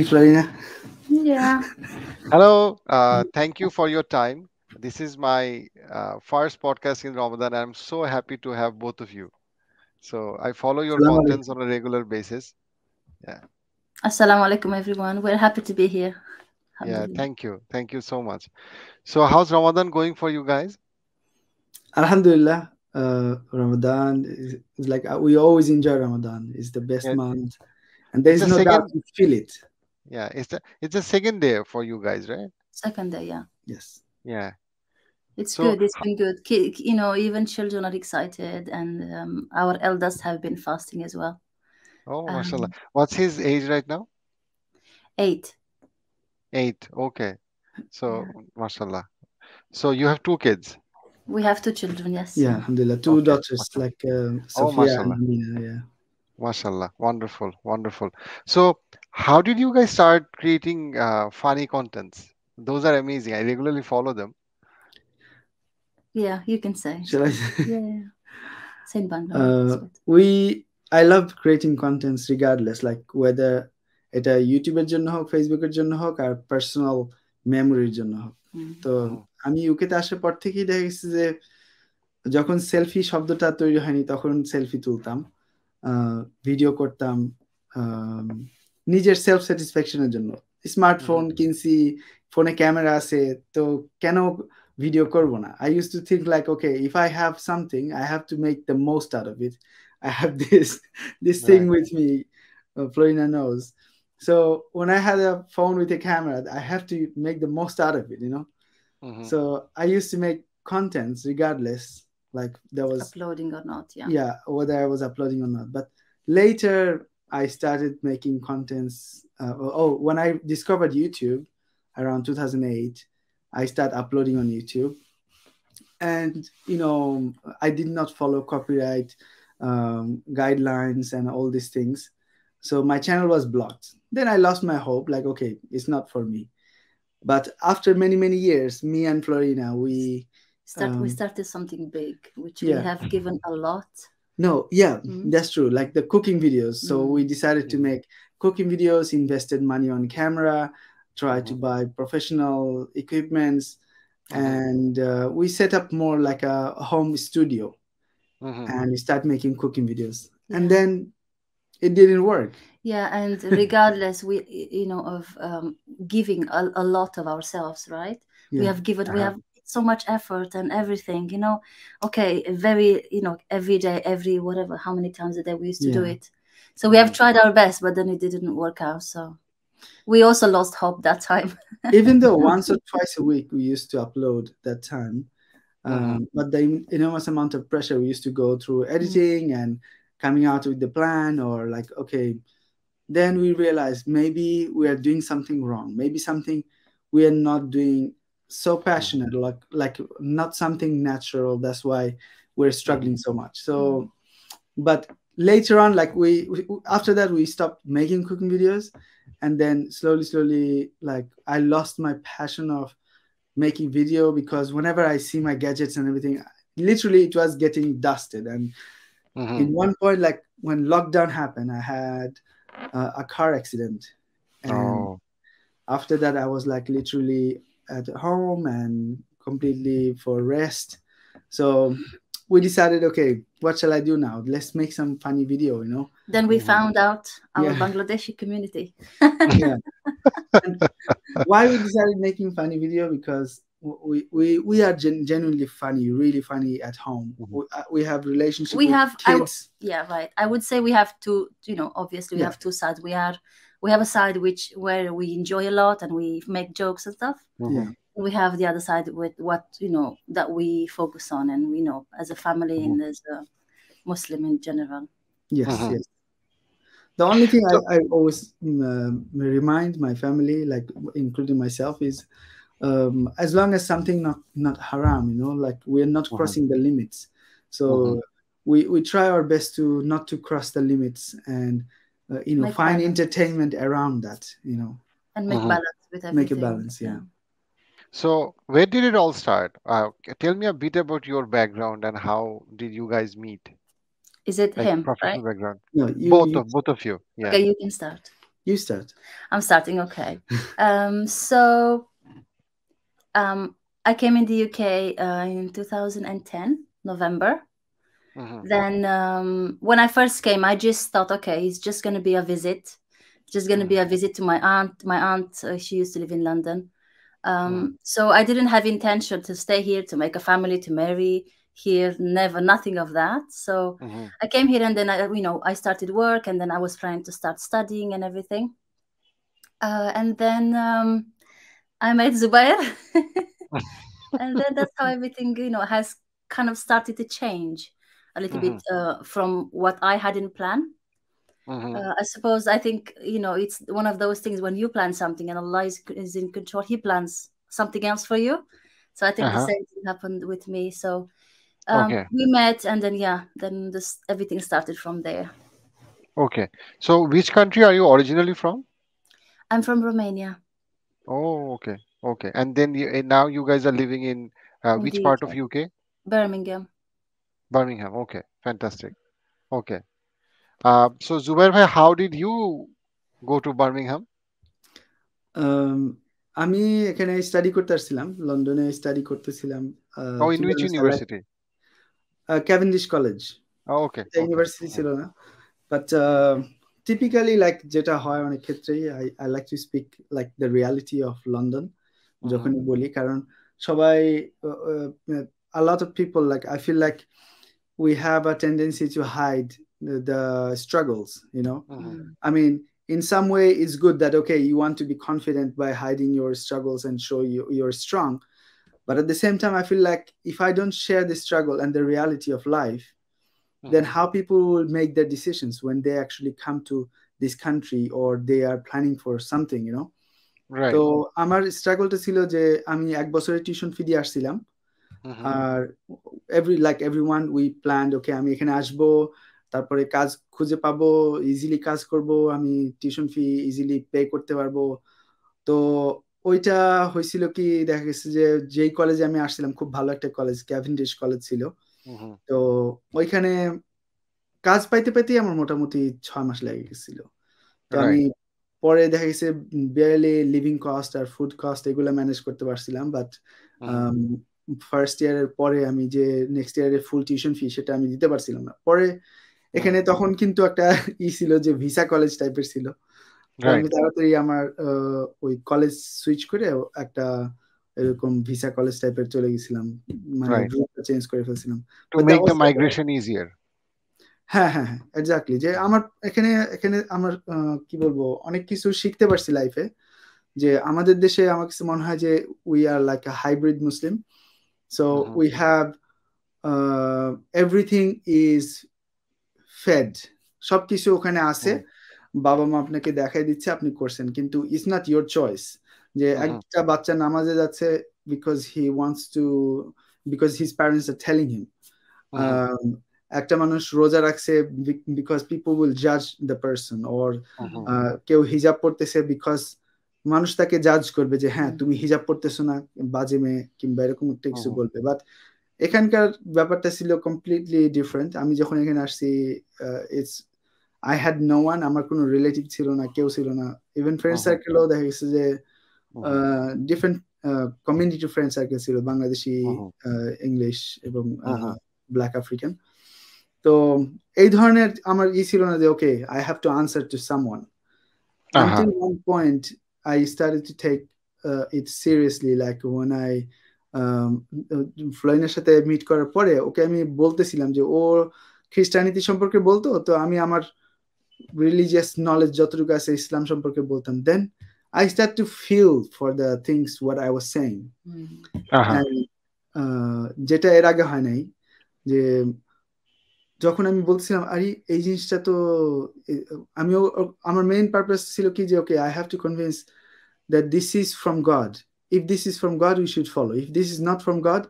Florina. Yeah. Hello. Uh, thank you for your time. This is my uh, first podcast in Ramadan. I'm so happy to have both of you. So I follow your contents on a regular basis. Yeah. Assalamu alaikum, everyone. We're happy to be here. Yeah, thank you. Thank you so much. So, how's Ramadan going for you guys? Alhamdulillah. Uh, Ramadan is, like uh, we always enjoy Ramadan. It's the best month, and there's no second... doubt you feel it yeah it's the it's the second day for you guys right second day yeah yes yeah it's so, good it's been good you know even children are excited and um, our elders have been fasting as well oh um, mashallah what's his age right now eight eight okay so yeah. mashallah so you have two kids we have two children yes yeah alhamdulillah two okay. daughters like um, Sophia oh, mashallah. and Mina, yeah mashallah wonderful wonderful so How did you guys start creating uh, funny contents? Those are amazing. I regularly follow them. Yeah, you can say. Shall I? Say? Yeah, Same bundle. Uh, we I love creating contents regardless, like whether এটা ইউটিউবের জন্য হোক ফেসবুকের জন্য হোক আর personal মেমোরির জন্য হোক তো আমি ইউকেতে আসার পর থেকেই দেখা গেছে যে যখন সেলফি শব্দটা তৈরি হয়নি তখন সেলফি তুলতাম ভিডিও করতাম your self satisfaction in general. Smartphone, smartphone phone ফোনে ক্যামেরা আছে তো কেন video corona i used to think like okay if i have something i have to make the most out of it i have this this thing with me uh, florina knows so when i had a phone with a camera i have to make the most out of it you know mm-hmm. so i used to make contents regardless like there was uploading or not yeah yeah whether i was uploading or not but later I started making contents. Uh, oh, oh when I discovered YouTube around 2008, I started uploading on YouTube. And, you know, I did not follow copyright um, guidelines and all these things. So my channel was blocked. Then I lost my hope, like, okay, it's not for me. But after many, many years, me and Florina, we. Start, um, we started something big, which yeah. we have given a lot no, yeah, mm-hmm. that's true. Like the cooking videos. So mm-hmm. we decided to make cooking videos, invested money on camera, tried to uh-huh. buy professional equipments, uh-huh. and uh, we set up more like a home studio, uh-huh. and we start making cooking videos. And then it didn't work yeah and regardless we you know of um, giving a, a, lot of ourselves right yeah. we have given uh-huh. we have so much effort and everything you know okay very you know every day every whatever how many times a day we used to yeah. do it so we have tried our best but then it didn't work out so we also lost hope that time even though once or twice a week we used to upload that time mm -hmm. but the enormous amount of pressure we used to go through mm-hmm. editing mm -hmm. and coming out with the plan or like okay then we realized maybe we are doing something wrong maybe something we are not doing so passionate like like not something natural that's why we're struggling mm-hmm. so much so mm-hmm. but later on like we, we, after that we stopped making cooking videos and then slowly slowly like i lost my passion of making video because whenever i see my gadgets and everything literally it was getting dusted and mm-hmm. in one point like when lockdown happened i had uh, a car accident and oh. after that i was like literally at home and completely for rest. So we decided, okay, what shall I do now? Let's make some funny video, you know. Then we found out our yeah. Bangladeshi community. yeah. why we decided making funny video because we we, we are gen genuinely funny, really funny at home. Mm -hmm. we, uh, we, have relationships. We have kids. yeah, right. I would say we have two. You know, obviously we yeah. have two sides. We are we have a side which where we enjoy a lot and we make jokes and stuff. Mm-hmm. We have the other side with what you know that we focus on and we know as a family mm-hmm. and as a Muslim in general. Yes, uh-huh. yes. The only thing I, I, always um, remind my family, like including myself, is um, as long as something not not haram, you know, like we're not mm-hmm. crossing uh-huh. the limits. So uh-huh. we we try our best to not to cross the limits and uh, you know make find balance. entertainment around that you know and make mm-hmm. balance with everything. make a balance yeah so where did it all start uh, tell me a bit about your background and how did you guys meet is it like him professional right? background no, you, both you, of both of you yeah okay you can start you start i'm starting okay um so um i came in the uk uh, in 2010 november Mm-hmm. Then um, when I first came, I just thought, okay, it's just going to be a visit, just going to mm-hmm. be a mm-hmm. visit to my aunt. My aunt, uh, she used to live in London. Um, mm-hmm. So I didn't have intention to stay here, to make a family, to marry here, never, nothing of that. So mm-hmm. I came here and then I, you know, I started work and then I was trying to start studying and everything. Uh, and then um, I met Zubair. and then that's how everything, you know, has kind of started to change a little mm-hmm. bit uh, from what I had in plan. Mm-hmm. Uh, I suppose I think you know it's one of those things when you plan something and Allah is, is in control. He plans something else for you. So I think uh-huh. the same thing happened with me. So um, okay. we met, and then yeah, then this everything started from there. Okay. So which country are you originally from? I'm from Romania. Oh, okay, okay. And then you, and now you guys are living in uh, which part of UK? Birmingham. Birmingham. Okay, fantastic. Okay. Uh, so Zubair bhai, how did you go to Birmingham? Um, আমি এখানে study করতে আসছিলাম লন্ডনে study করতেছিলাম ও in which university Cavendish college okay university ছিল না but typically like যেটা হয় অনেক ক্ষেত্রেই I I like to speak like the reality of London যখনই mm-hmm. বলি কারণ সবাই a lot of people like I feel like we have a tendency to hide the, the struggles you know mm-hmm. i mean in some way it's good that okay you want to be confident by hiding your struggles and show you you're strong but at the same time i feel like if i don't share the struggle and the reality of life mm-hmm. then how people will make their decisions when they actually come to this country or they are planning for something you know তো আমার স্ট্রাগলটা ছিল যে আমি এক বছরের tuition fee দিয়ে আসছিলাম Mm-hmm. আর every like everyone we plan okay আমি এখানে আসবো তারপরে কাজ খুঁজে পাবো ইজিলি কাজ করব আমি টিউশন ফি ইজিলি পে করতে পারবো তো ওইটা হয়েছিল কি দেখা গেছে যে যেই কলেজে আমি আসছিলাম খুব ভালো একটা কলেজ ক্যাভিনডিশ কলেজ ছিল mm-hmm. তো ওইখানে কাজ পাইতে পাইতেই আমার মোটামুটি ছয় মাস লেগে গেছিল তো আমি পরে দেখা গেছে বিয়ারলি লিভিং কস্ট আর ফুড কস্ট এগুলো ম্যানেজ করতে পারছিলাম বাট ফার্স্ট ইয়ারের পরে আমি যে নেক্সট ইয়ারের ফুল টিউশন ফি সেটা আমি দিতে পারছিলাম না পরে এখানে তখন কিন্তু একটা ই ছিল যে ভিসা কলেজ টাইপের ছিল আমি তাড়াতাড়ি আমার ওই কলেজ সুইচ করে একটা এরকম ভিসা কলেজ টাইপের চলে গেছিলাম মানে রুটটা চেঞ্জ করে ফেলছিলাম to make the migration easier হ্যাঁ হ্যাঁ হ্যাঁ এক্স্যাক্টলি যে আমার এখানে এখানে আমার কি বলবো অনেক কিছু শিখতে পারছি লাইফে যে আমাদের দেশে আমার কাছে মনে হয় যে we are like hybrid Muslim So mm-hmm. we have uh, everything is fed. সব কিছু ওখানে আছে বাবা মা আপনাকে দেখাই দিচ্ছে আপনি করছেন কিন্তু ইটস নট ইয়োর চয়েস যে একটা বাচ্চা নামাজে যাচ্ছে because he wants to because his parents are telling him একটা মানুষ রোজা রাখছে বিকজ পিপল উইল জাজ দ্য পার্সন ওর কেউ হিজাব পড়তেছে বিকজ মানুষ তাকে জাজ করবে যে হ্যাঁ তুমি হিজাব পড়তেছো না বাজে মেয়ে কিংবা এরকম একটা কিছু বলবে বাট এখানকার ব্যাপারটা ছিল কমপ্লিটলি ডিফারেন্ট আমি যখন এখানে আসছি it's I had no one আমার কোনো রিলেটিভ ছিল না কেউ ছিল না ইভেন ফ্রেন্ড সার্কেলও দেখা গেছে যে ডিফারেন্ট কমিউনিটি ফ্রেন্ড সার্কেল ছিল বাংলাদেশি ইংলিশ এবং ব্ল্যাক আফ্রিকান তো এই ধরনের আমার ই ছিল না যে okay I have to answer to someone point I started to take uh, it seriously like when I ফ্লোরিনের um, সাথে মিট করার পরে ওকে আমি বলতেছিলাম যে ও খ্রিস্টানিটি সম্পর্কে বলতো তো আমি আমার রিলিজিয়াস নলেজ যতটুকু আছে ইসলাম সম্পর্কে বলতাম then I start to feel for the things what I was saying যেটা এর আগে হয় নাই যে যখন আমি বলছিলাম আরে এই জিনিসটা তো আমিও আমার মেইন পারপাস ছিল কি যে okay I have to convince that this is from God if this is from God we should follow if this is not from God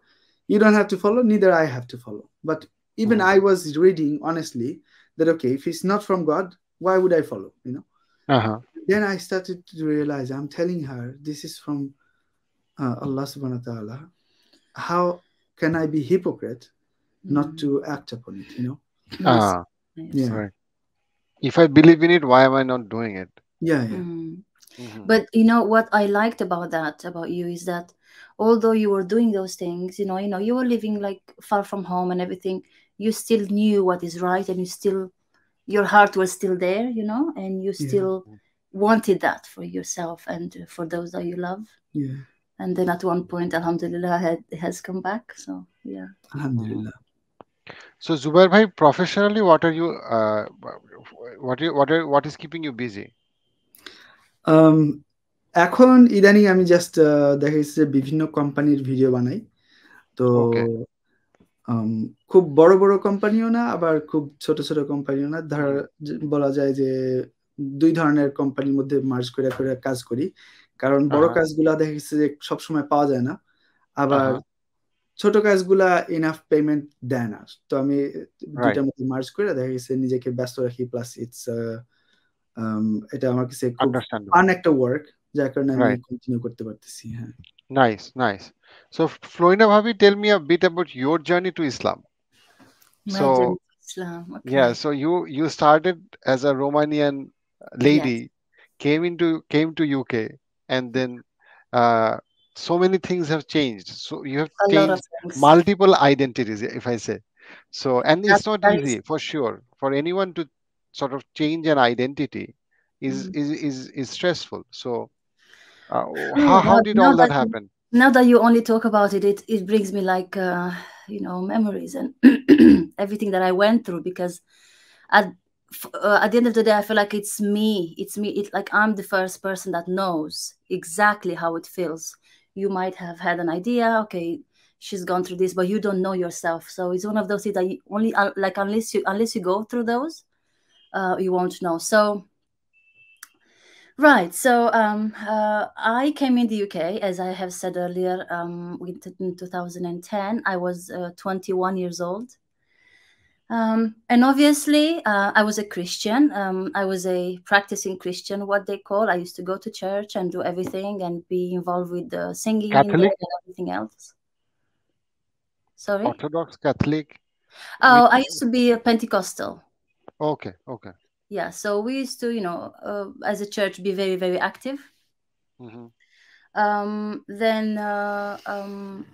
you don't have to follow neither I have to follow but even I was reading honestly that okay if is not from God why would I follow you know then I started to realize I'm telling her this is from uh, Allah subhanahu wa ta'ala. How can I be hypocrite not mm. to act upon it you know ah, yes. yeah right. if i believe in it why am i not doing it yeah, yeah. Mm. Mm-hmm. but you know what i liked about that about you is that although you were doing those things you know you know you were living like far from home and everything you still knew what is right and you still your heart was still there you know and you still yeah. wanted that for yourself and for those that you love yeah and then at one point alhamdulillah had, has come back so yeah alhamdulillah So Zubair bhai, professionally, what are you, uh, what are, what are, what is keeping you busy? Um, এখন ইদানিং আমি just uh, দেখা গেছে বিভিন্ন কোম্পানির video বানাই তো um, খুব বড় বড় কোম্পানিও না আবার খুব ছোট ছোট কোম্পানিও না ধর বলা যায় যে দুই ধরনের কোম্পানির মধ্যে মার্জ করে করে কাজ করি কারণ বড় কাজগুলা দেখা গেছে যে সবসময় পাওয়া যায় না আবার ছোট কাজগুলা ইনাফ পেমেন্ট দেয় না তো আমি দুইটা মধ্যে মার্জ করে দেখা গেছে নিজেকে ব্যস্ত রাখি প্লাস ইটস এটা আমার কাছে খুব ফান একটা ওয়ার্ক যার কারণে আমি কন্টিনিউ করতে পারতেছি হ্যাঁ নাইস নাইস সো ফ্লোইনা ভাবি tell me a bit about your journey to Islam so yeah so you you started as a romanian lady yes. came into came to uk and then uh, so many things have changed so you have a changed multiple identities if i say so and That's it's not nice. easy for sure for anyone to sort of change an identity is mm is, is is stressful so uh, how, how did now all that, that, happen now that you only talk about it it, it brings me like uh, you know memories and everything that i went through because at uh, at the end of the day i feel like it's me it's me it, like i'm the first person that knows exactly how it feels you might have had an idea okay she's gone through this but you don't know yourself so it's one of those things that only uh, like unless you unless you go through those uh, you won't know so right so um, uh, i came in the uk as i have said earlier um, in 2010 i was uh, 21 years old um, and obviously, uh, I was a Christian. Um, I was a practicing Christian, what they call. I used to go to church and do everything and be involved with the singing Catholic? and everything else. Sorry? Orthodox, Catholic? Oh, I used to be a Pentecostal. Okay, okay. Yeah, so we used to, you know, uh, as a church, be very, very active. Mm-hmm. Um, then, uh, um,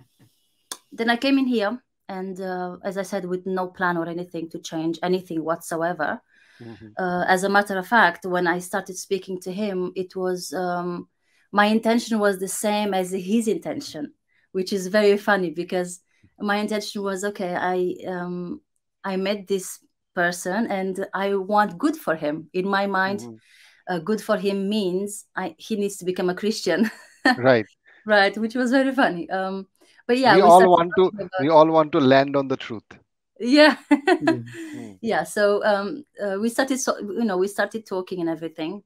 then I came in here and uh, as I said, with no plan or anything to change anything whatsoever. Mm-hmm. Uh, as a matter of fact, when I started speaking to him, it was um, my intention was the same as his intention, which is very funny because my intention was okay. I um, I met this person and I want good for him. In my mind, mm-hmm. uh, good for him means I, he needs to become a Christian. right. Right, which was very funny. Um, but yeah we, we all want to we all want to land on the truth yeah mm. yeah so um, uh, we started so, you know we started talking and everything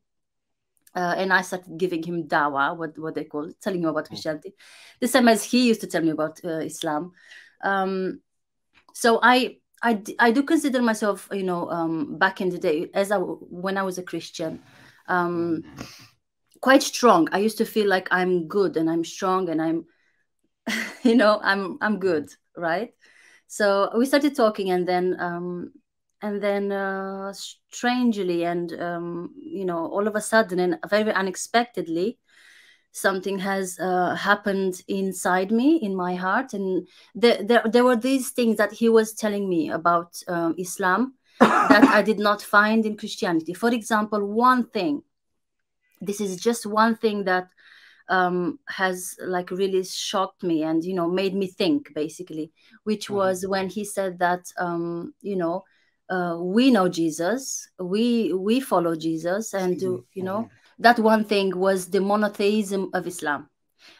uh, and I started giving him dawa, what, what they call telling him about hmm. Christianity, the same as he used to tell me about uh, Islam. Um, so I, I, I do consider myself, you know, um, back in the day, as I, when I was a Christian, um, quite strong. I used to feel like I'm good and I'm strong and I'm you know i'm i'm good right so we started talking and then um and then uh, strangely and um you know all of a sudden and very unexpectedly something has uh, happened inside me in my heart and there, there, there were these things that he was telling me about um, islam that i did not find in christianity for example one thing this is just one thing that um, has like really shocked me and you know made me think basically, which mm-hmm. was when he said that um, you know uh, we know Jesus, we we follow Jesus, and uh, you know mm-hmm. that one thing was the monotheism of Islam.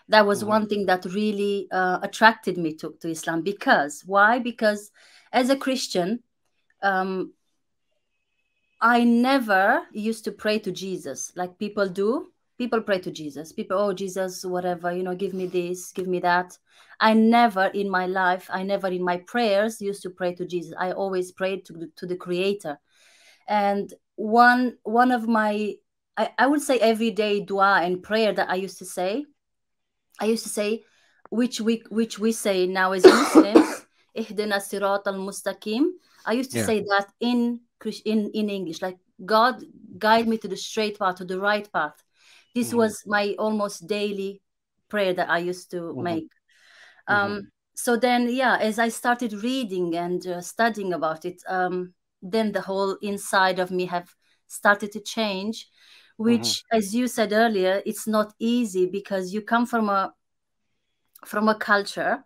That was mm-hmm. one thing that really uh, attracted me to, to Islam because why? Because as a Christian, um, I never used to pray to Jesus like people do people pray to jesus people oh jesus whatever you know give me this give me that i never in my life i never in my prayers used to pray to jesus i always prayed to, to the creator and one one of my I, I would say everyday dua and prayer that i used to say i used to say which we which we say now as muslims ihdina i used to yeah. say that in in in english like god guide me to the straight path to the right path this mm was my almost daily prayer that I used to mm-hmm. make. Mm-hmm. Um, so then, yeah, as I started reading and uh, studying about it, um, then the whole inside of me have started to change, which, mm-hmm. as you said earlier, it's not easy because you come from a from a culture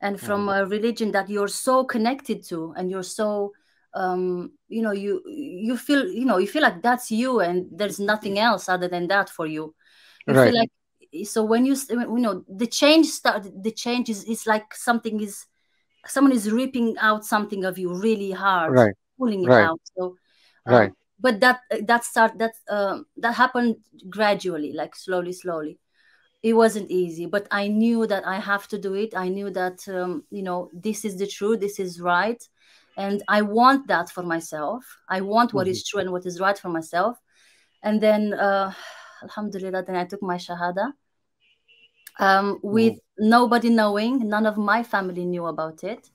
and from a religion that you're so connected to and you're so um, you know you you feel you know you feel like that's you and there's nothing else other than that for you, you right. like so when you you know the change start the change is it's like something is someone is ripping out something of you really hard right. pulling it right. out so um, right but that that start that um, that happened gradually like slowly slowly it wasn't easy but i knew that i have to do it i knew that um, you know this is the truth this is right and i want that for myself i want what mm-hmm. is true and what is right for myself and then uh, alhamdulillah then i took my shahada um, mm-hmm. with mm. nobody knowing none of my family knew about it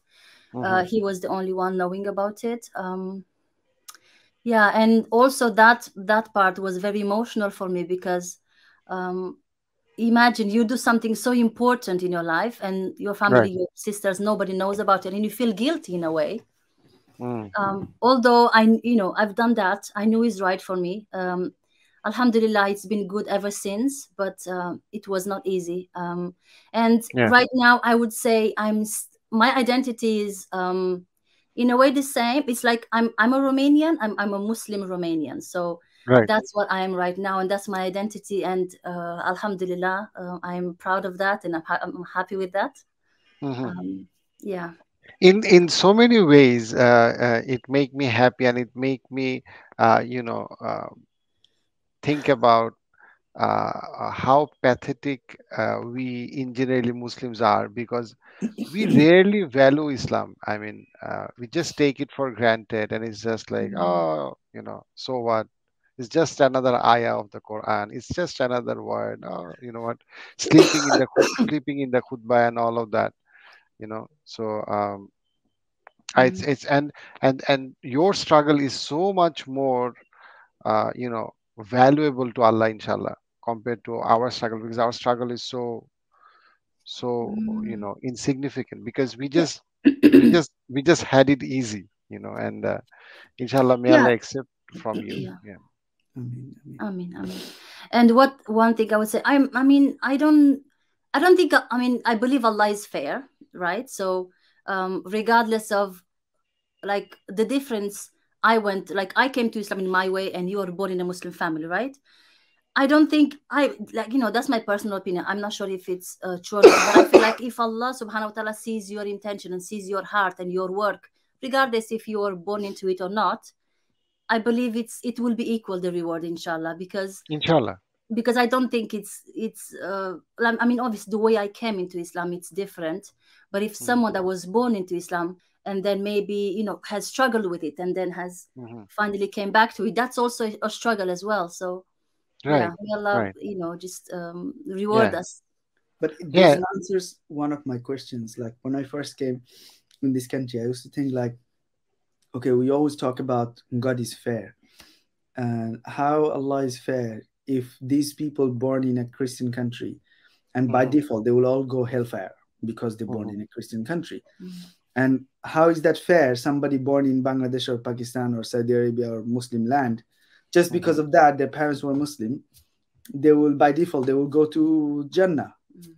uh, mm-hmm. uh, he was the only one knowing about it um, yeah and also that that part was very emotional for me because um, imagine you do something so important in your life and your family right. your sisters nobody knows about it and you feel guilty in a way Mm. Um, although I, you know, I've done that. I knew it's right for me. Um, Alhamdulillah, it's been good ever since, but uh, it was not easy. Um, and yeah. right now, I would say I'm my identity is um, in a way the same. It's like I'm I'm a Romanian. I'm I'm a Muslim Romanian. So right. that's what I am right now, and that's my identity. And uh, Alhamdulillah, uh, I'm proud of that, and I'm, ha I'm happy with that. Mm -hmm. yeah in in so many ways uh, uh, it make me happy and it make me uh, you know uh, think about uh, how pathetic uh, we in generally muslims are because we rarely value islam i mean we just take it for granted and it's just like mm-hmm. oh you know so what it's just another ayah of the Quran. It's just another word, or oh, you know what, sleeping in the sleeping in the khutbah and all of that you know so um mm-hmm. it's it's and and and your struggle is so much more uh you know valuable to allah inshallah compared to our struggle because our struggle is so so mm. you know insignificant because we just we just we just had it easy you know and uh, inshallah may yeah. allah accept from you yeah. yeah. I mean, And what one thing I would say, I'm, I mean, I don't, I don't think, I mean, I believe Allah is fair right so um, regardless of like the difference i went like i came to islam in my way and you are born in a muslim family right i don't think i like you know that's my personal opinion i'm not sure if it's uh, true but i feel like if allah subhanahu wa ta'ala sees your intention and sees your heart and your work regardless if you are born into it or not i believe it's it will be equal the reward inshallah because inshallah because I don't think it's it's uh, I mean obviously the way I came into Islam it's different but if mm-hmm. someone that was born into Islam and then maybe you know has struggled with it and then has mm-hmm. finally came back to it, that's also a struggle as well. So right. yeah, may Allah right. you know just um, reward yeah. us. But this yeah. answers one of my questions. Like when I first came in this country, I used to think like, okay, we always talk about God is fair and how Allah is fair if these people born in a Christian country and by mm-hmm. default they will all go hellfire because they're born mm-hmm. in a Christian country. mm And how is that fair? Somebody born in Bangladesh or Pakistan or Saudi Arabia or Muslim land, just mm-hmm. because mm of that, their parents were Muslim, they will by default they will go to Jannah.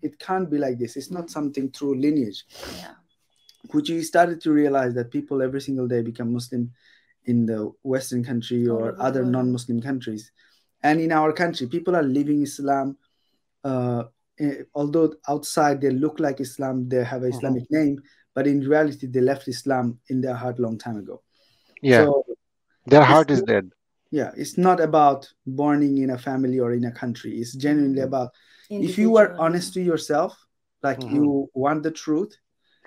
It can't be like this. It's not something through lineage. Yeah. Which you started to realize that people every single day become Muslim in the Western country or oh, other non-Muslim countries, and in our country, people are leaving Islam. Uh, uh, although outside they look like Islam, they have an Islamic uh-huh. name, but in reality they left Islam in their heart long time ago. Yeah, so their heart is dead. Yeah, it's not about burning in a family or in a country. It's genuinely mm-hmm. about if you are honest to yourself, like mm-hmm. you want the truth,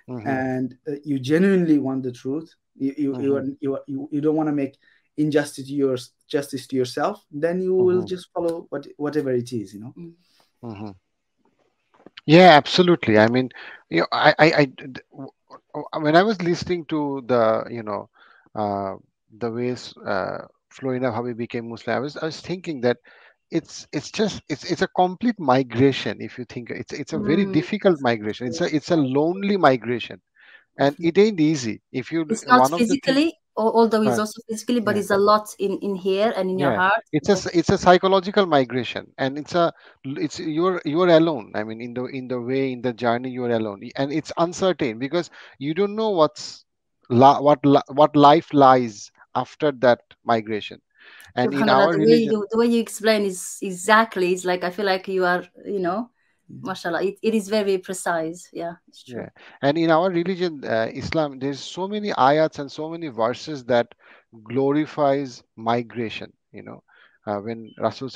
mm-hmm. and uh, you genuinely want the truth. You you you, mm-hmm. are, you, are, you, you don't want to make injustice to justice to yourself. Then you will mm-hmm. just follow what whatever it is, you know. Mm. Yeah, absolutely. I mean, you know, I, I, when I was listening to the, you know, uh, the ways uh, Florina how he became Muslim, I was, I was thinking that it's it's just it's it's a complete migration. If you think it's it's a very Mm, difficult migration. It's a it's a lonely migration, and mm. it ain't easy. If you It's not one of the things, physically although it's right. also physically but yeah. it's a lot in in here and in yeah. your heart it's a it's a psychological migration and it's a it's you're you're alone i mean in the in the way in the journey you're alone and it's uncertain because you don't know what's what what life lies after that migration and in our the way, religion, you, the way you explain is exactly it's like i feel like you are you know mashallah it, it is very precise yeah yeah and in our religion uh, islam there's so many ayats and so many verses that glorifies migration you know uh, when rasul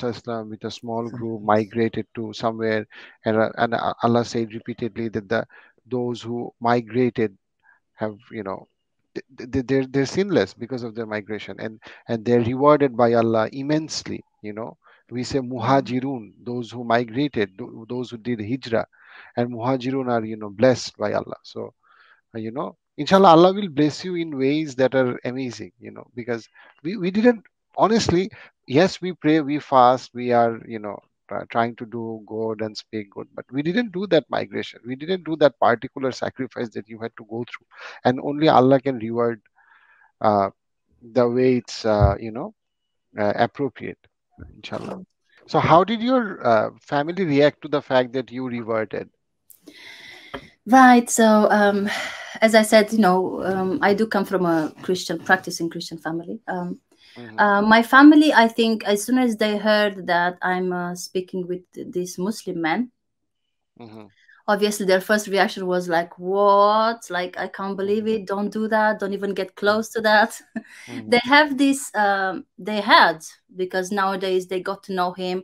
with a small group migrated to somewhere and, uh, and uh, allah said repeatedly that the those who migrated have you know they, they're, they're sinless because of their migration and and they're rewarded by allah immensely you know we say muhajirun, those who migrated, those who did hijrah, and muhajirun are you know blessed by Allah. So, uh, you know, inshallah, Allah will bless you in ways that are amazing. You know, because we we didn't honestly. Yes, we pray, we fast, we are you know trying to do good and speak good but we didn't do that migration we didn't do that particular sacrifice that you had to go through and only allah can reward uh, the way it's uh, you know uh, appropriate inshallah so how did your uh, family react to the fact that you reverted right so um, as i said you know um, i do come from a christian practicing christian family um, mm-hmm. uh, my family i think as soon as they heard that i'm uh, speaking with this muslim man mm-hmm obviously their first reaction was like what like i can't believe mm-hmm. it don't do that don't even get close to that mm. they have this um, they had because nowadays they got to know him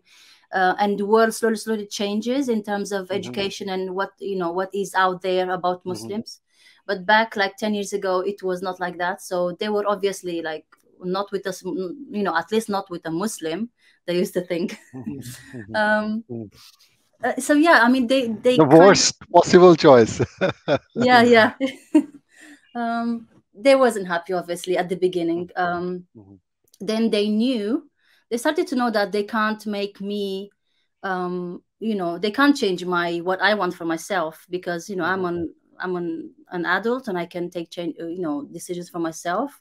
uh, and the world slowly slowly changes in terms of mm-hmm. education and what you know what is out there about mm-hmm. muslims mm-hmm. but back like 10 years ago it was not like that so they were obviously like not with us you know at least not with a muslim they used to think um, uh, so yeah, I mean they they the worst of, possible choice. yeah, yeah. um, they wasn't happy, obviously, at the beginning. Mm-hmm. Um, mm-hmm. Then they knew they started to know that they can't make me. Um, you know, they can't change my what I want for myself because you know I'm on mm-hmm. I'm on an adult and I can take change uh, you know decisions for myself.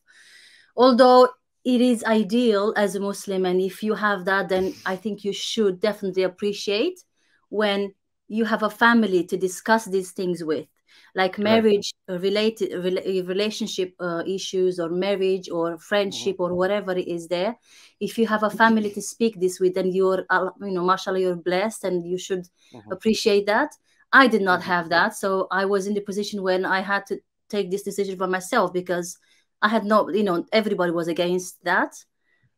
Although it is ideal as a Muslim, and if you have that, then I think you should definitely appreciate when you have a family to discuss these things with like marriage uh, related uh, relationship uh, issues or marriage or friendship or mm-hmm. whatever it is there if you have a family to speak this with then you're you know mashallah you're blessed and you should mm-hmm. appreciate that i did not mm-hmm. have that so i was in the position when i had to take this decision for myself because i had not you know everybody was against that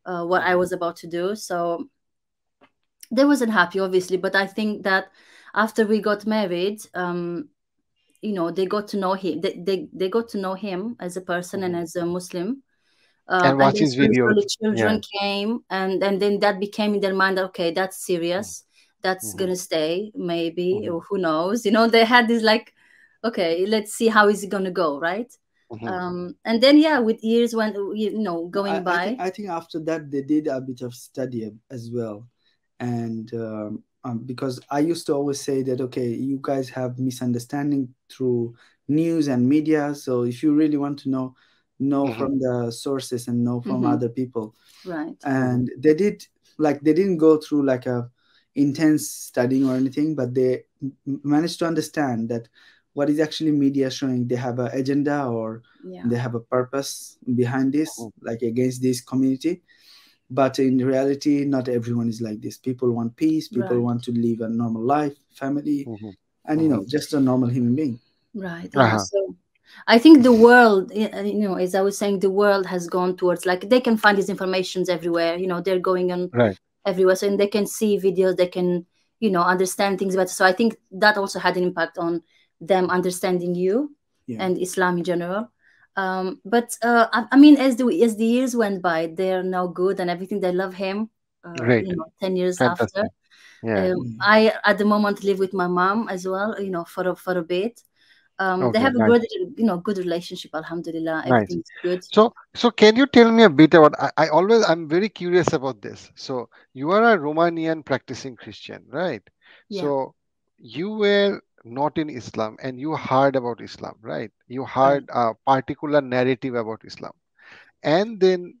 uh, what i was about to do so they wasn't happy obviously but i think that after we got married um you know they got to know him they they, they got to know him as a person and mm-hmm. as a muslim uh, and watch his video children yeah. came and and then that became in their mind okay that's serious mm-hmm. that's mm-hmm. gonna stay maybe mm-hmm. or who knows you know they had this like okay let's see how is it gonna go right Mm-hmm. Um, and then yeah with years when you know going I, by I, th- I, think after that they did a bit of study as well and um, um, because I used to always say that okay, you guys have misunderstanding through news and media, so if you really want to know, know mm-hmm. from the sources and know from mm-hmm. other people. Right. And they did like they didn't go through like a intense studying or anything, but they managed to understand that what is actually media showing they have an agenda or yeah. they have a purpose behind this mm-hmm. like against this community but in reality not everyone is like this people want peace people right. want to live a normal life family mm-hmm. and you know mm-hmm. just a normal human being right uh-huh. so i think the world uh, you know as i was saying the world has gone towards like they can find these informations everywhere you know they're going on right. everywhere so and they can see videos they can you know understand things better so i think that also had an impact on them understanding you yeah. and islam in general um, but uh, I, I, mean, as the as the years went by, they're now good and everything. They love him. Uh, You know, ten years Fantastic. after. Yeah. Um, I at the moment live with my mom as well. You know, for a, for a bit. Um, okay, they have a good, you know, good relationship. Alhamdulillah, everything's good. So, so can you tell me a bit about? I, I always, I'm very curious about this. So, you are a Romanian practicing Christian, right? Yeah. So, you were not in Islam, and you heard about Islam, right? You heard a particular narrative about Islam. And then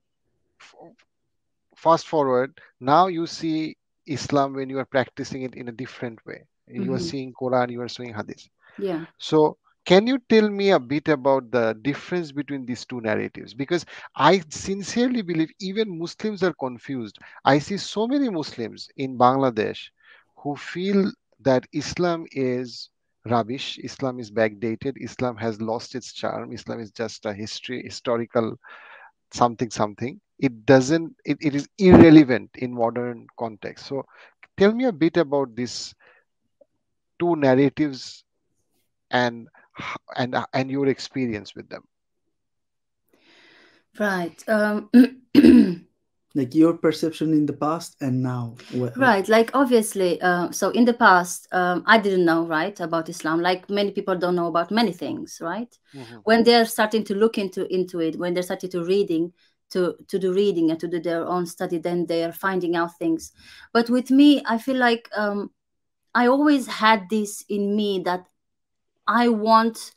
fast forward, now you see Islam when you are practicing it in a different way. Mm-hmm. You are mm-hmm. seeing Quran, you are seeing Hadith. Yeah. So can you tell me a bit about the difference between these two narratives because i sincerely believe even muslims are confused i see so many muslims in bangladesh who feel that islam is rubbish. Islam is backdated. Islam has lost its charm. Islam is just a history, historical something, something. It doesn't, it, it is irrelevant in modern context. So tell me a bit about these two narratives and and and your experience with them right um, like your perception in the past and now right like obviously uh, so in the past um, i didn't know right about islam like many people don't know about many things right mm-hmm. when they're starting to look into into it when they're starting to reading to to do reading and to do their own study then they are finding out things but with me i feel like um, i always had this in me that i want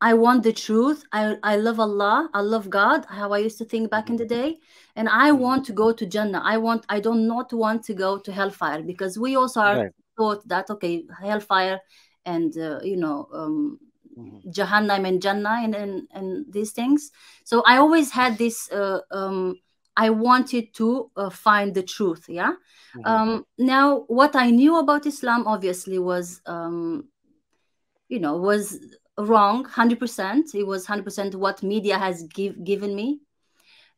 I want the truth. I, I love Allah. I love God, how I used to think back in the mm-hmm. day. And I mm-hmm. want to go to Jannah. I want I do not want to go to hellfire because we also are right. taught that okay, hellfire and uh, you know um, mm-hmm. Jahannam and Jannah and, and and these things. So I always had this. Uh, um, I wanted to uh, find the truth. Yeah. Mm-hmm. Um, now, what I knew about Islam obviously was um, you know was wrong 100% it was 100% what media has give, given me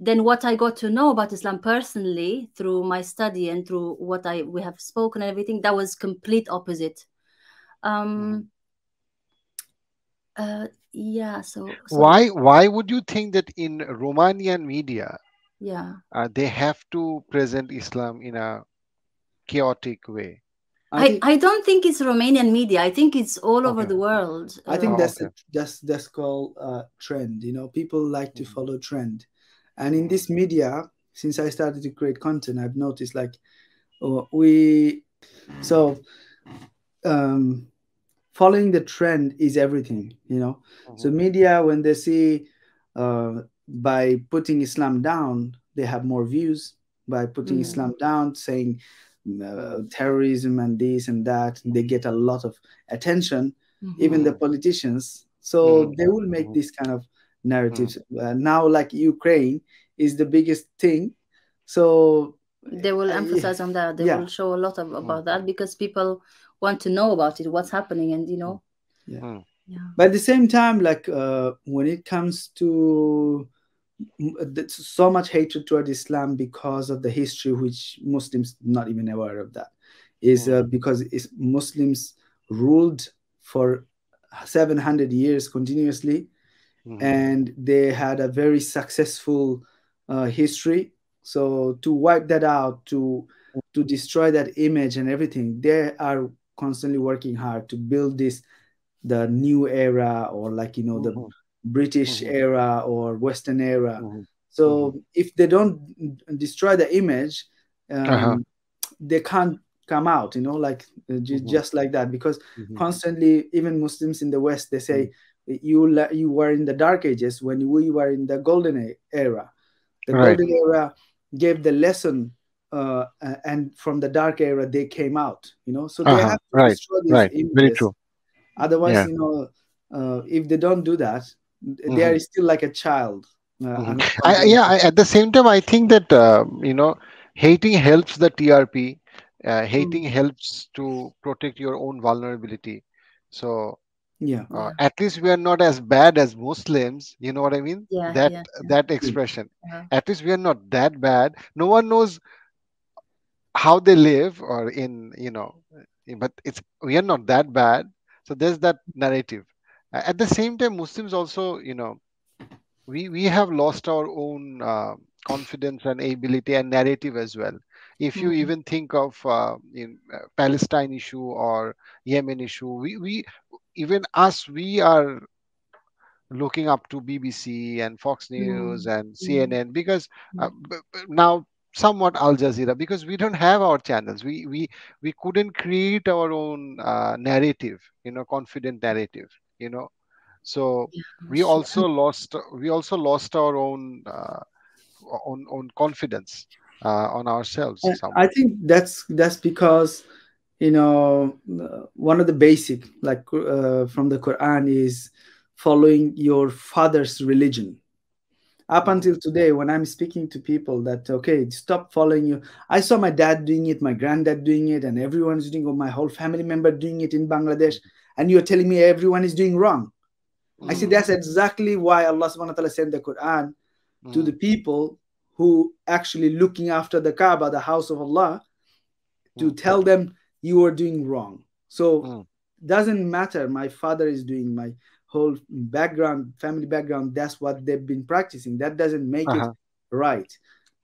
then what i got to know about islam personally through my study and through what i we have spoken and everything that was complete opposite um hmm. uh yeah so, so why why would you think that in romanian media yeah uh, they have to present islam in a chaotic way I, I, I, don't think it's Romanian media. I think it's all okay. over the world. I think oh, that's okay. a, that's that's called uh, trend. You know, people like to mm. follow trend, and in this media, since I started to create content, I've noticed like oh, we so um, following the trend is everything. You know, mm-hmm. so media when they see uh, by putting Islam down, they have more views. By putting mm-hmm. Islam down, saying uh, terrorism and this and that. They get a lot of attention, mm-hmm. even the politicians. So mm-hmm. they will make mm-hmm. this kind of narratives. Mm-hmm. Uh, now, like Ukraine is the biggest thing. So they will uh, emphasize yeah. on that. They yeah. will show a lot of, about mm. that because people want to know about it, what's happening, and you know. Yeah. Mm. yeah. But at the same time, like uh, when it comes to uh, so much hatred toward Islam because of the history, which Muslims not even aware of that, is uh, because Muslims ruled for 700 years continuously, mm-hmm. and they had a very successful uh, history. So to wipe that out, to to destroy that image and everything, they are constantly working hard to build this the new era or like you know the mm-hmm. British mm-hmm. era or Western era. Mm-hmm. So mm-hmm. if they don't destroy the image, um, uh-huh. they can't come out. You know, like uh, j- mm-hmm. just like that. Because mm-hmm. constantly, even Muslims in the West, they say you you were in the dark ages when we were in the golden era the right. golden era gave the lesson uh, and from the dark era they came out you know so they uh-huh. have to right. destroy these right. very true otherwise yeah. you know uh, if they don't do that mm-hmm. they are still like a child uh, mm-hmm. I, yeah I, at the same time i think that uh, you know hating helps the trp uh, hmm. hating mm-hmm. helps to protect your own vulnerability so yeah uh, at least we are not as bad as muslims you know what i mean yeah, that yeah, yeah. that hmm. expression yeah. Uh-huh. at least we are not that bad no one knows how they live or in you know but it's we are not that bad so there's that narrative at the same time, Muslims also, you know, we we have lost our own uh, confidence and ability and narrative as well. If you mm-hmm. even think of uh, in, uh, Palestine issue or Yemen issue, we we even us we are looking up to BBC and Fox News mm-hmm. and mm-hmm. CNN because uh, mm-hmm. b- b- now somewhat Al Jazeera because we don't have our channels. We we we couldn't create our own uh, narrative, you know, confident narrative you know so we also lost we also lost our own uh, own, own confidence uh, on ourselves i think that's that's because you know one of the basic like uh, from the quran is following your father's religion up mm-hmm. until today when i'm speaking to people that okay stop following you i saw my dad doing it my granddad doing it and everyone's doing it my whole family member doing it in bangladesh mm-hmm and you're telling me everyone is doing wrong. Mm. I said, mm. that's exactly why Allah subhanahu wa ta'ala sent the Quran mm. to the people who actually looking after the Kaaba, the house of Allah, to mm. tell them you are doing wrong. So mm. doesn't matter. My father is doing my whole background, family background. That's what they've been practicing. That doesn't make uh-huh. it right.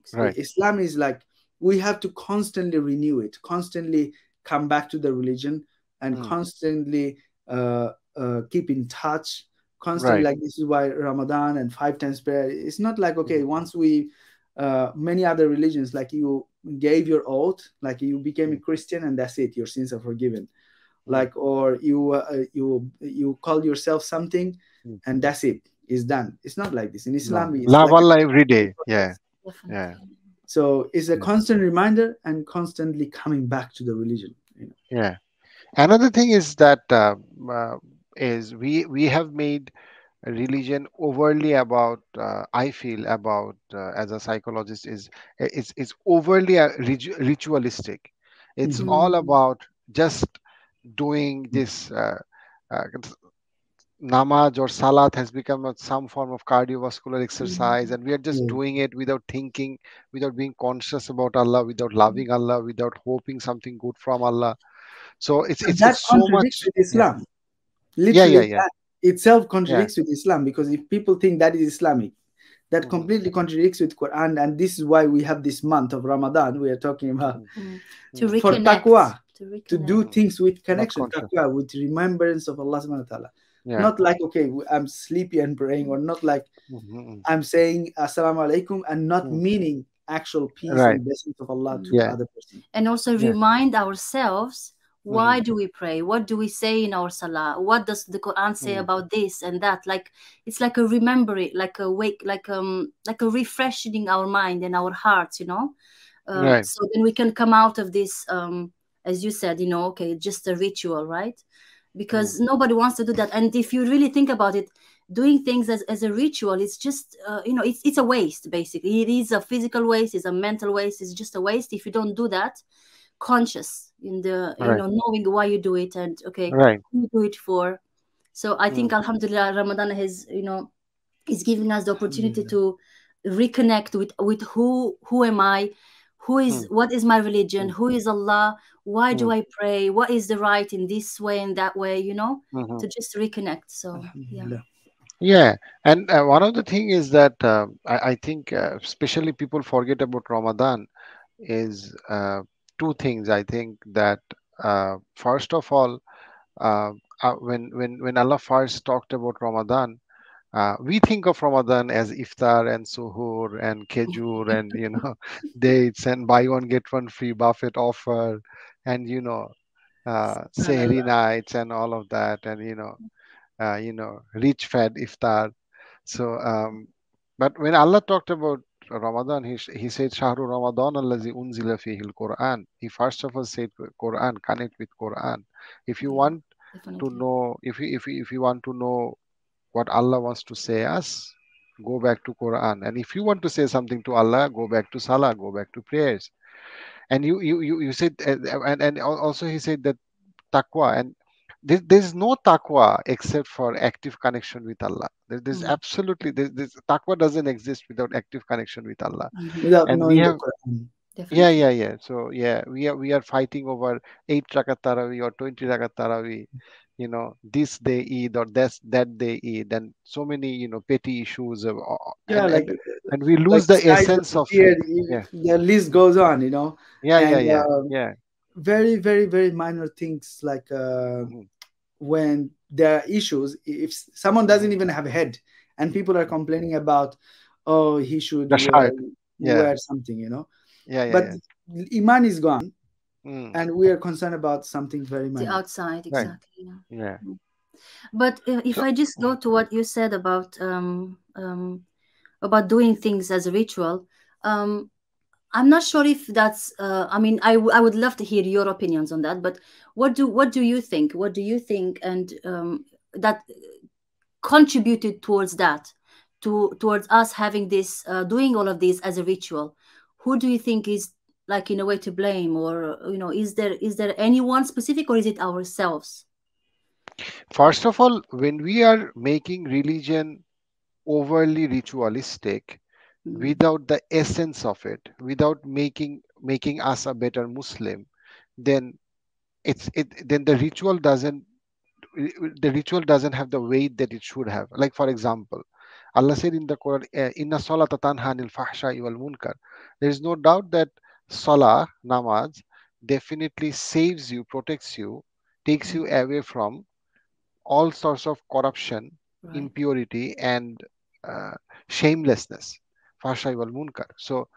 So right. Islam is like we have to constantly renew it, constantly come back to the religion, and mm. constantly uh, uh, keep in touch constantly right. like this is why ramadan and five times prayer it's not like okay mm. once we uh, many other religions like you gave your oath like you became a hmm. christian and that's it your sins are forgiven hmm. like or you uh, you you call yourself something mm. and that's it it's done it's not like this in islam no. love like allah every day yeah yeah so it's a hmm. constant reminder and constantly coming back to the religion you know? yeah Another thing is that uh, uh, is we we have made religion overly about uh, i feel about uh, as a psychologist is it's it's overly uh, ritualistic it's mm-hmm. all about just doing this uh, namaz or salat has become some form of cardiovascular exercise mm-hmm. and we are just yeah. doing it without thinking without being conscious about allah without loving mm-hmm. allah without hoping something good from allah so it's it's, that contradicts much, with Islam. Yeah. Literally, yeah, yeah, yeah. itself contradicts yeah. with Islam because if people think that is Islamic, that mm completely contradicts with Quran, and this is why we have this month of Ramadan we are talking about mm, mm. mm. to for reconnect, taqwa, to, to do things with connection, taqwa, with remembrance of Allah subhanahu wa taala. Yeah. Not like okay, I'm sleepy and praying, or not like mm-hmm. I'm saying assalamu alaikum and not mm. meaning actual peace right. and blessings of Allah to yeah. the other person. And also yeah. remind ourselves Mm-hmm. Why do we pray? What do we say in our salah? What does the Quran say mm. about this and that? Like it's like a remembering, like a wake, like um, like a refreshing our mind and our hearts, you know. Uh, right. So then we can come out of this, um, as you said, you know, okay, just a ritual, right? Because mm. nobody wants to do that. And if you really think about it, doing things as, as a ritual it's just uh, you know it's, it's a waste basically it is a physical waste it's a mental waste it's just a waste if you don't do that conscious in the you right. know knowing why you do it and okay right. you do it for so i think mm. alhamdulillah ramadan has you know is giving us the opportunity mm. to reconnect with with who who am i who is mm. what is my religion mm. who is allah why do mm. i pray what is the right in this way and that way you know -hmm. to just reconnect so yeah yeah and uh, one of the thing is that uh, I, I, think uh, especially people forget about ramadan is uh, two things i think that uh, first of all uh, uh, when when when allah first talked about ramadan uh, we think of Ramadan as iftar and suhoor and kejur and you know dates and buy one get one free buffet offer and you know uh, sehri nights and all of that and you know uh, you know rich fed iftar. So, um, but when Allah talked about Ramadan, he, he said, Shahru Ramadan allazi unzila fihi al-Quran. He first of all said Quran, connect with Quran. If you want Definitely. to know, if you, if, you, if you want to know what Allah wants to say us, go back to Quran. And if you want to say something to Allah, go back to Salah, go back to prayers. And you, you, you, you said, and, and also he said that taqwa and there, there's no taqwa except for active connection with Allah. There, there's mm-hmm. absolutely this, this taqwa doesn't exist without active connection with Allah. Mm-hmm. and we have, Yeah, yeah, yeah. So yeah, we are we are fighting over eight rakat tarawih or twenty rakat tarawih. You know, this day Eid or that day Eid, and so many you know petty issues. Of, uh, yeah, and, like, and, and we lose like the essence of it. Yeah. The list goes on. You know. Yeah, and, yeah, yeah, um, yeah. Very, very, very minor things like uh, mm-hmm when there are issues if someone doesn't even have a head and people are complaining about oh he should wear, yeah. something you know yeah, yeah but yeah. iman is gone mm. and we are concerned about something very much the outside exactly right. yeah, mm. but uh, if so, i just go to what you said about um, um, about doing things as a ritual um, I'm not sure if that's. Uh, I mean, I, I would love to hear your opinions on that. But what do what do you think? What do you think? And um, that contributed towards that, to towards us having this, uh, doing all of this as a ritual. Who do you think is like in a way to blame, or you know, is there is there anyone specific, or is it ourselves? First of all, when we are making religion overly ritualistic, Hmm. without the essence of it without making making us a better muslim then it's it then the ritual doesn't the ritual doesn't have the weight that it should have like for example allah said in the quran eh, inna salata tanha anil fahsha'i wal munkar there is no doubt that salah namaz definitely saves you protects you takes you hmm. away from all sorts of corruption right. impurity and uh, shamelessness wal Munkar. So,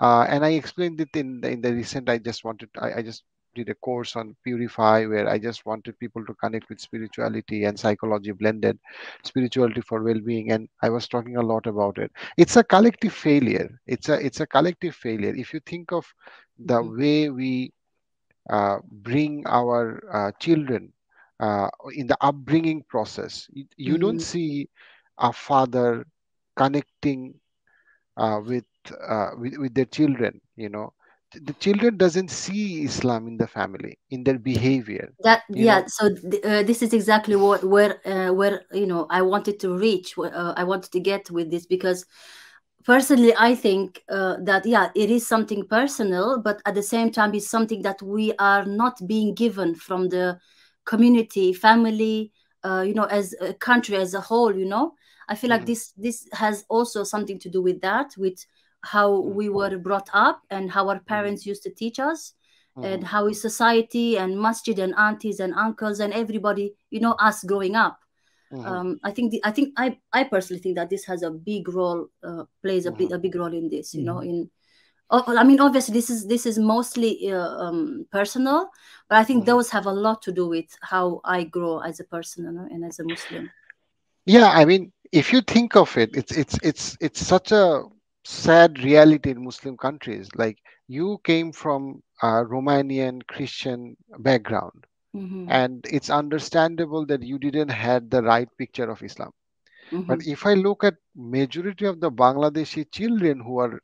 uh, and I explained it in the, in the recent, I just wanted, I, I just did a course on Purify where I just wanted people to connect with spirituality and psychology blended, spirituality for well-being, and I was talking a lot about it. It's a collective failure. It's a it's a collective failure. If you think of the mm-hmm. way we uh, bring our uh, children uh, in the upbringing process, you, you mm-hmm. don't see a father connecting uh, with, uh, with, with their children you know the children doesn't see islam in the family in their behavior that yeah know? so th uh, this is exactly what where uh, where you know i wanted to reach uh, i wanted to get with this because personally i think uh, that yeah it is something personal but at the same time it's something that we are not being given from the community family uh, you know as a country as a whole you know i feel like mm. this this has also something to do with that with how mm. we were brought up and how our mm-hmm. parents used to teach us and mm-hmm. how is society and masjid and aunties and uncles and everybody you know us growing up mm um, i think the, i think i i personally think that this has a big role uh, plays a, mm big, a big role in this you mm know in oh, i mean obviously this is this is mostly uh, um, personal but i think those have a lot to do with how i grow as a person you know, and as a muslim yeah i mean if you think of it, it's it's it's it's such a sad reality in Muslim countries. Like you came from a Romanian Christian background, mm-hmm. and it's understandable that you didn't had the right picture of Islam. Mm-hmm. But if I look at majority of the Bangladeshi children who are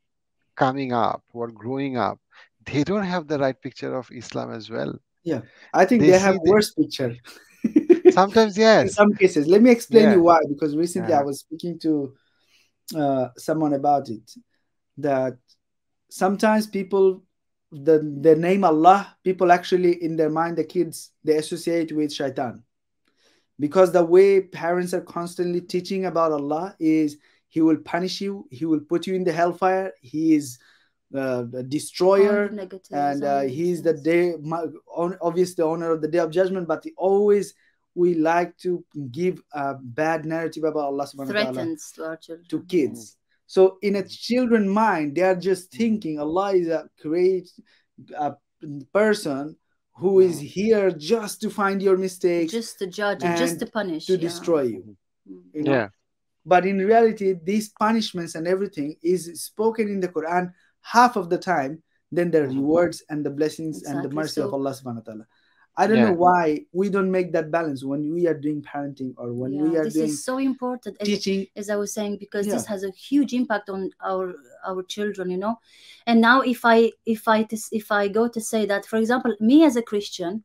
coming up, who are growing up, they don't have the right picture of Islam as well. Yeah, I think they, they have worse picture. Sometimes, yes. In some cases. Let me explain yeah. you why, because recently yeah. I was speaking to uh, someone about it that sometimes people the the name Allah people actually in their mind the kids they associate with shaitan because the way parents are constantly teaching about Allah is he will punish you he will put you in the hellfire he is uh, the destroyer and, and uh, he's the day obviously the owner of the day of judgment but he always we like to give a bad narrative about Allah subhanahu wa ta'ala to kids. Mm-hmm. So in a children mind, they are just mm-hmm. thinking Allah is a great a person who is here just to find your mistakes, just to judge, and just to punish, to yeah. destroy you. Mm-hmm. you know? Yeah. But in reality, these punishments and everything is spoken in the Quran half of the time Then the rewards and the blessings exactly. and the mercy so, of Allah subhanahu wa ta'ala. I don't yeah. know why we don't make that balance when we are doing parenting or when yeah, we are this doing is so important as, teaching. As I was saying, because yeah. this has a huge impact on our our children, you know. And now, if I if I if I go to say that, for example, me as a Christian,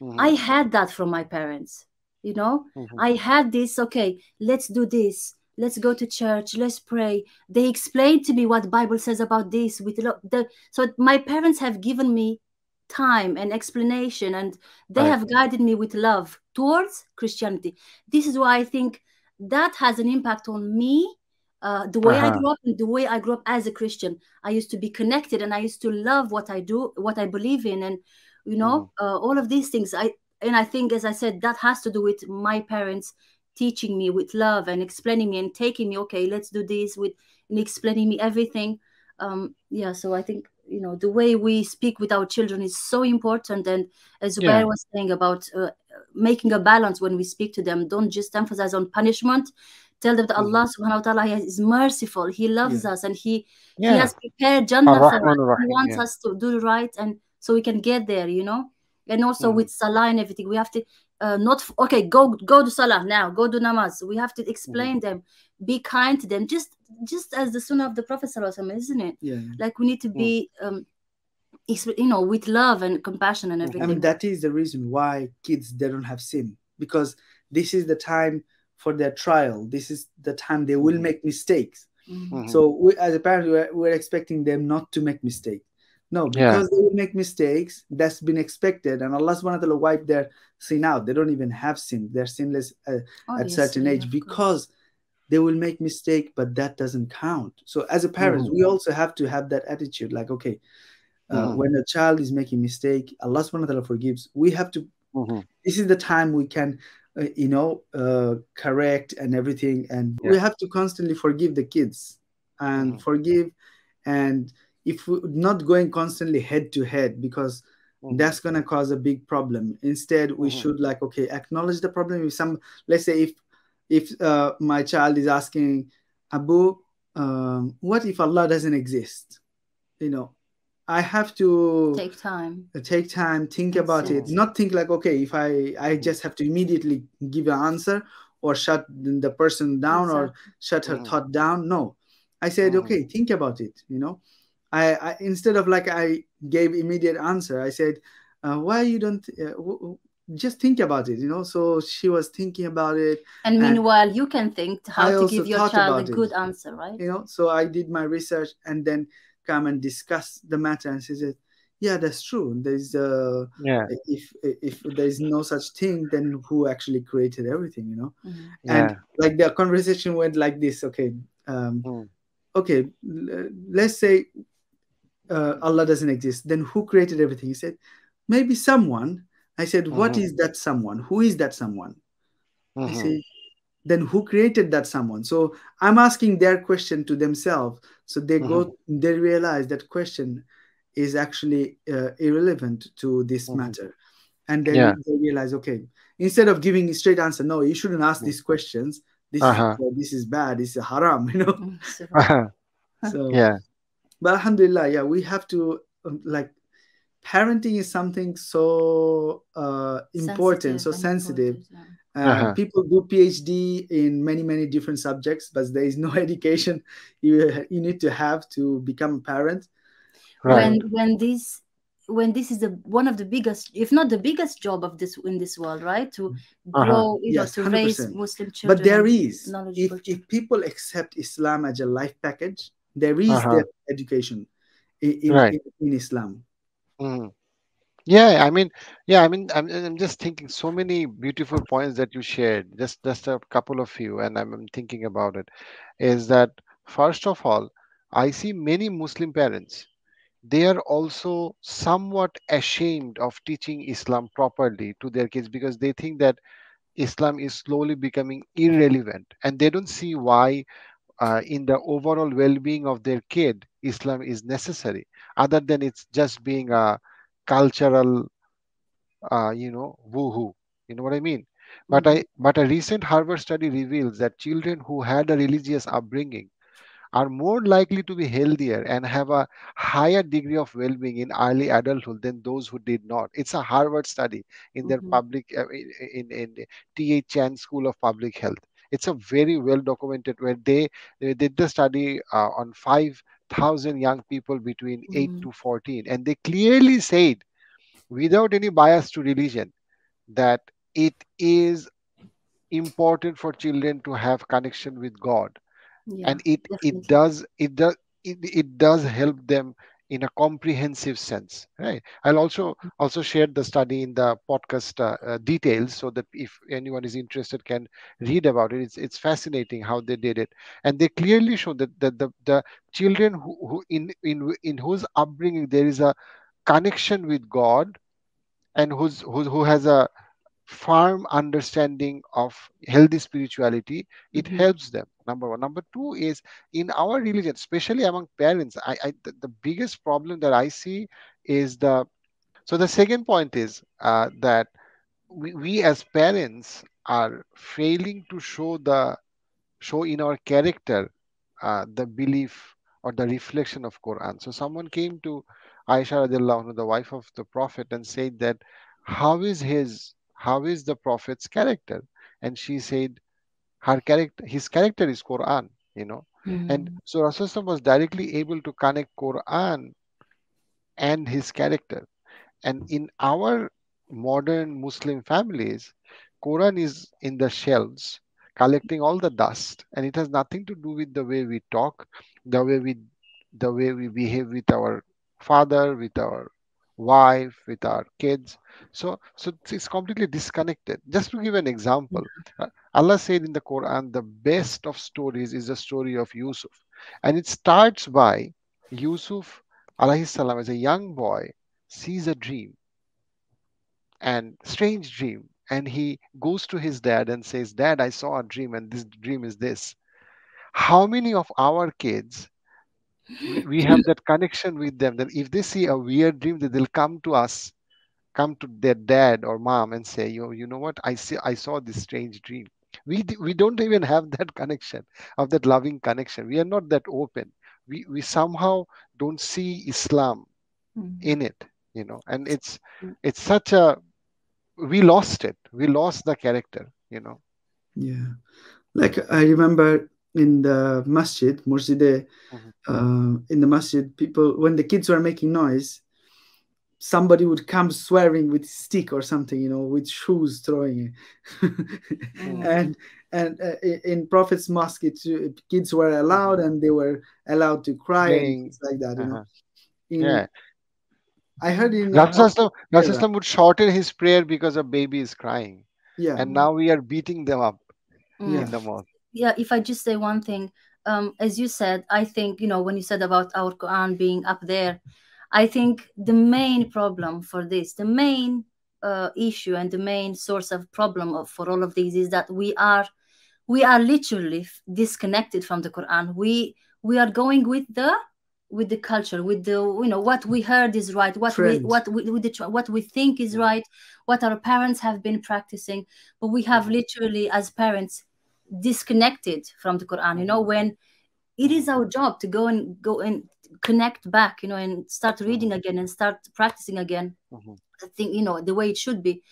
mm-hmm. I had that from my parents, you know. Mm-hmm. I had this. Okay, let's do this. Let's go to church. Let's pray. They explained to me what Bible says about this. With the, so my parents have given me time and explanation and they right. have guided me with love towards christianity this is why i think that has an impact on me uh, the way uh -huh. i uh-huh. grew up and the way i grew up as a christian i used to be connected and i used to love what i do what i believe in and you know mm. uh, all of these things i and i think as i said that has to do with my parents teaching me with love and explaining me and taking me okay let's do this with and explaining me everything um yeah so i think you know the way we speak with our children is so important and as yeah. Zubair was saying about uh, making a balance when we speak to them don't just emphasize on punishment tell them that mm-hmm. Allah mm -hmm. subhanahu wa ta'ala is merciful he loves yeah. us and he yeah. he has prepared jannah for us he wants us to do right and so we can get there you know and also mm-hmm. with salah and everything we have to uh, not okay go go to salah now go to namaz we have to explain mm-hmm. them be kind to them just just as the sunnah of the prophet isn't it yeah like we need to be yeah. Mm. um you know with love and compassion and everything mm, i mean that is the reason why kids they don't have sin because this is the time for their trial this is the time they will mm-hmm. make mistakes mm-hmm. so we, as a parent we're, we're expecting them not to make mistakes no, because yeah. they will make mistakes. That's been expected, and Allah Subhanahu wa Taala wiped their sin out. They don't even have sin. They're sinless uh, at certain age because they will make mistake, but that doesn't count. So as a parent, mm. we also have to have that attitude. Like, okay, uh, mm. when a child is making mistake, Allah Subhanahu wa Taala forgives. We have to. Mm-hmm. This is the time we can uh, you know uh, correct and everything and yeah. we have to constantly forgive the kids and mm forgive and if we're not going constantly head to head because mm-hmm. that's going to cause a big problem instead we mm-hmm. should like okay acknowledge the problem if some let's say if if uh, my child is asking abu um, what if allah doesn't exist you know i have to take time uh, take time think that's about it. it not think like okay if i i just have to immediately give an answer or shut the person down or shut her yeah. Mm-hmm. thought down no i said yeah. Mm-hmm. okay think about it you know I, I instead of like I gave immediate answer, I said, uh, "Why you don't uh, just think about it?" You know. So she was thinking about it. And meanwhile, and you can think how I to give your child a good it. answer, right? You know. So I did my research and then come and discuss the matter, and she said, yeah that's true there's uh yeah if if there's no such thing then who actually created everything you know mm-hmm. yeah. and like the conversation went like this okay um mm. okay let's say uh, Allah doesn't exist, then who created everything? He said, maybe someone. I said, mm-hmm. what mm-hmm. is that someone? Who is that someone? Mm-hmm. I say, then who created that someone? So I'm asking their question to themselves. So they mm-hmm. go, they realize that question is actually uh, irrelevant to this mm-hmm. matter, and then yeah. they realize, okay, instead of giving a straight answer, no, you shouldn't ask mm-hmm. these questions. This, uh-huh. is, uh, this is bad. This is haram. You know. Mm, uh-huh. so yeah but alhamdulillah yeah we have to um, like parenting is something so uh, important sensitive so sensitive important, yeah. uh, uh-huh. people do phd in many many different subjects but there is no education you, you need to have to become a parent right. when when this when this is the one of the biggest if not the biggest job of this in this world right to uh-huh. grow you yes, know to 100%. raise muslim children but there is if, if people accept islam as a life package there is uh-huh. that education in, right. in, in Islam. Mm. Yeah, I mean, yeah, I mean, I'm, I'm just thinking so many beautiful points that you shared. Just just a couple of you, and I'm thinking about it. Is that first of all, I see many Muslim parents they are also somewhat ashamed of teaching Islam properly to their kids because they think that Islam is slowly becoming irrelevant and they don't see why uh, in the overall well-being of their kid, Islam is necessary. Other than it's just being a cultural, uh, you know, woohoo. You know what I mean? But mm-hmm. I but a recent Harvard study reveals that children who had a religious upbringing are more likely to be healthier and have a higher degree of well-being in early adulthood than those who did not. It's a Harvard study in their mm-hmm. public uh, in in, in T. H. Chan School of Public Health. It's a very well documented where they, they did the study uh, on 5,000 young people between mm-hmm. 8 to 14. And they clearly said, without any bias to religion, that it is important for children to have connection with God. Yeah, and it, it does it does it, it does help them in a comprehensive sense right i'll also also share the study in the podcast uh, uh, details so that if anyone is interested can read about it it's, it's fascinating how they did it and they clearly show that, that the, the children who, who in, in in whose upbringing there is a connection with god and who's who, who has a firm understanding of healthy spirituality it mm-hmm. helps them number one number two is in our religion especially among parents i, I the, the biggest problem that i see is the so the second point is uh, that we, we as parents are failing to show the show in our character uh, the belief or the reflection of quran so someone came to aisha anhu, the wife of the prophet and said that how is his how is the prophet's character and she said her character, his character is Quran, you know. Mm. And hmm. so Rasulullah was directly able to connect Quran and his character. And in our modern Muslim families, Quran is in the shelves, collecting all the dust, and it has nothing to do with the way we talk, the way we the way we behave with our father, with our wife with our kids so so it's completely disconnected just to give an example uh, allah said in the quran the best of stories is the story of yusuf and it starts by yusuf alayhi salam as a young boy sees a dream and strange dream and he goes to his dad and says dad i saw a dream and this dream is this how many of our kids we have that connection with them that if they see a weird dream that they'll come to us come to their dad or mom and say you, you know what i see i saw this strange dream we we don't even have that connection of that loving connection we are not that open we we somehow don't see islam mm-hmm. in it you know and it's mm-hmm. it's such a we lost it we lost the character you know yeah like i remember in the masjid, masjid, mm-hmm. uh, in the masjid, people when the kids were making noise, somebody would come swearing with stick or something, you know, with shoes throwing, mm-hmm. and and uh, in Prophet's mosque, it, uh, kids were allowed mm-hmm. and they were allowed to cry Dang. and things like that. You uh-huh. know? In, yeah. I heard in uh, Rasulullah yeah. would shorten his prayer because a baby is crying. Yeah. And now we are beating them up yeah. in the mosque yeah if i just say one thing um, as you said i think you know when you said about our quran being up there i think the main problem for this the main uh, issue and the main source of problem of, for all of these is that we are we are literally disconnected from the quran we we are going with the with the culture with the you know what we heard is right what we what we with the, what we think is mm. right what our parents have been practicing but we have mm. literally as parents disconnected from the Quran. You know, when it is our job to go and go and connect back, you know, and start reading uh-huh. again and start practicing again. Mm-hmm. I think you know the way it should be.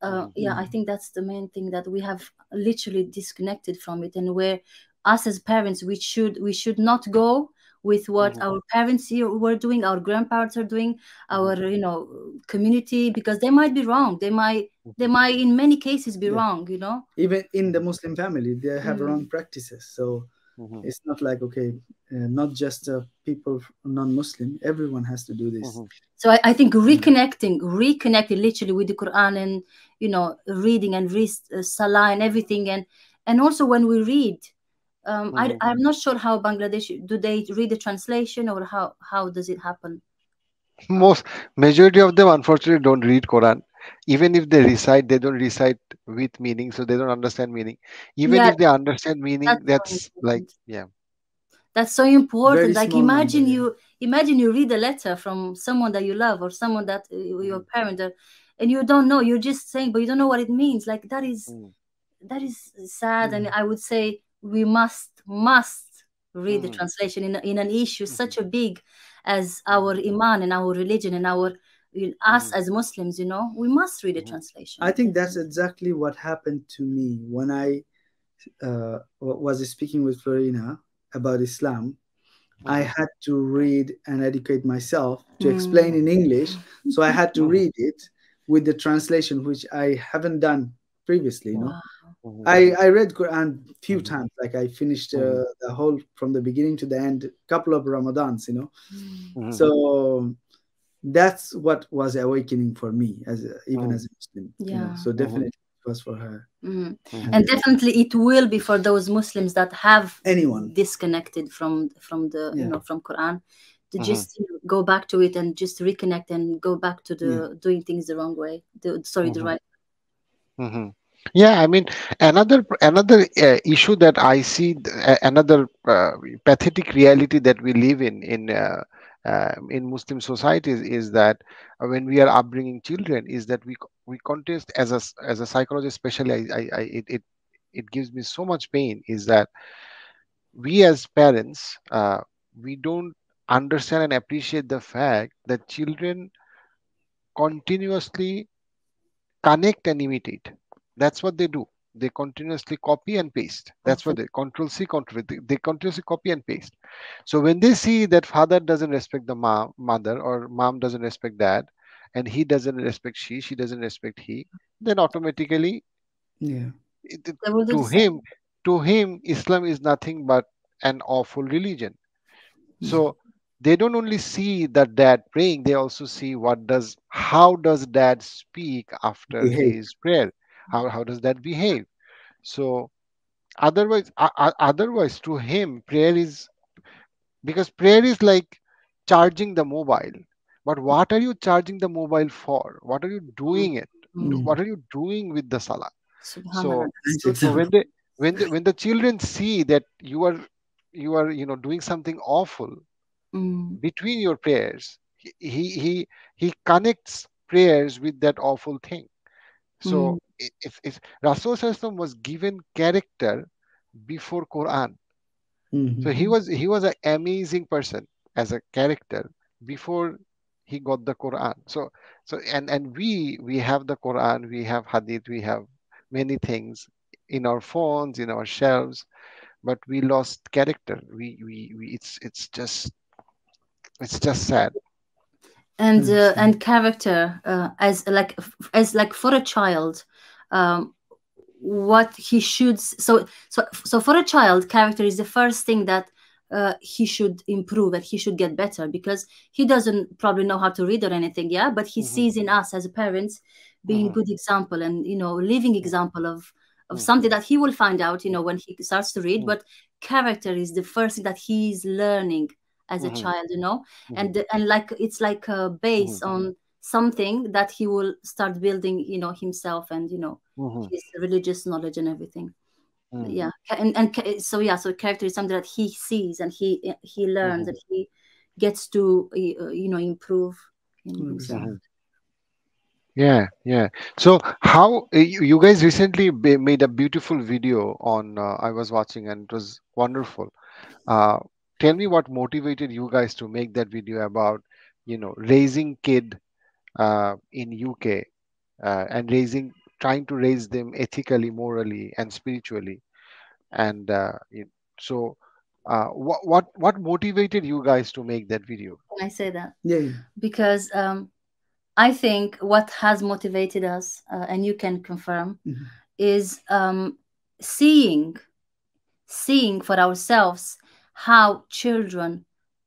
Uh, mm-hmm. Yeah, I think that's the main thing that we have literally disconnected from it, and where us as parents we should we should not go with what mm-hmm. our parents were doing, our grandparents are doing, our mm-hmm. you know community because they might be wrong. They might they mm-hmm. might in many cases be yeah. wrong. You know, even in the Muslim family, they have mm-hmm. wrong practices. So mm-hmm. mm-hmm. it's not like okay, uh, not just uh, people non-Muslim. Everyone has to do this. So I, I think reconnecting, reconnecting literally with the Quran and you know reading and read uh, salah and everything and and also when we read um, mm-hmm. I, I'm not sure how Bangladesh do they read the translation or how how does it happen? Most majority of them unfortunately don't read Quran. Even if they recite, they don't recite with meaning, so they don't understand meaning. Even yeah, if they understand meaning, that's, that's like yeah. That's so important. Very like imagine number, you yeah. imagine you read a letter from someone that you love or someone that uh, your mm. parent, uh, and you don't know. You're just saying, but you don't know what it means. Like that is mm. that is sad, mm. and I would say we must must read mm. the translation in, in an issue mm. such a big as our mm-hmm. iman and our religion and our us mm-hmm. as muslims you know we must read the translation i think that's exactly what happened to me when i uh, was speaking with florina about islam I had to read and educate myself to explain mm. in English. So I had to read it with the translation, which I haven't done previously. Wow. know. I, mm-hmm. I read Quran a few mm-hmm. times. Like I finished uh, mm-hmm. the whole from the beginning to the end, couple of Ramadans, you know. Mm-hmm. So that's what was awakening for me as a, even as a oh. Muslim. Yeah. You know? So definitely it was for her. Mm-hmm. Mm-hmm. And definitely it will be for those Muslims that have anyone disconnected from from the yeah. you know from Quran to just go back to it and just reconnect and go back to the yeah. doing things the wrong way. The, sorry, the right yeah i mean another another uh, issue that i see uh, another uh, pathetic reality that we live in in uh, uh, in muslim societies is that when we are upbringing children is that we we contest as a as a psychologist especially I, I, I, it, it it gives me so much pain is that we as parents uh, we don't understand and appreciate the fact that children continuously connect and imitate that's what they do. They continuously copy and paste. That's what they control C, control they, they continuously copy and paste. So when they see that father doesn't respect the mom, mother or mom doesn't respect dad, and he doesn't respect she, she doesn't respect he, then automatically, yeah, it, to him, to him, Islam is nothing but an awful religion. Yeah. So they don't only see the dad praying they also see what does how does dad speak after yeah. his prayer how, how does that behave so otherwise uh, otherwise to him prayer is because prayer is like charging the mobile but what are you charging the mobile for what are you doing it mm. what are you doing with the salah so, so when they when the, when the children see that you are you are you know doing something awful mm. between your prayers he he he connects prayers with that awful thing so mm. if, if Rasul was given character before Quran, mm-hmm. so he hmm. was he was an amazing person as a character before he got the Quran. So so and and we we have the Quran, we have Hadith, we have many things in our phones, in our shelves, but we lost character. We we, we it's it's just it's just sad and uh, and character uh, as like as like for a child um, what he should so so so for a child character is the first thing that uh, he should improve and he should get better because he doesn't probably know how to read or anything yeah but he mm -hmm. sees in us as parents being mm -hmm. good example and you know living example of of mm -hmm. something that he will find out you know mm. when he starts to read mm. but character is the first thing that he is learning as a mm-hmm. child you know mm-hmm. and and like it's like a uh, base mm-hmm. on something that he will start building you know himself and you know his religious knowledge and everything yeah and, and so yeah so character is something that he sees and he he learns and he gets to uh, you know improve Exactly. Yeah, yeah. So how uh, you, you guys recently made a beautiful video on uh, I was watching and it was wonderful. Uh, tell me what motivated you guys to make that video about you know raising kid uh, in UK uh, and raising trying to raise them ethically, morally, and spiritually. And uh, it, so, uh, what what what motivated you guys to make that video? Can I say that? Yeah. Because um, I think what has motivated us, uh, and you can confirm, mm-hmm. is um, seeing, seeing for ourselves how children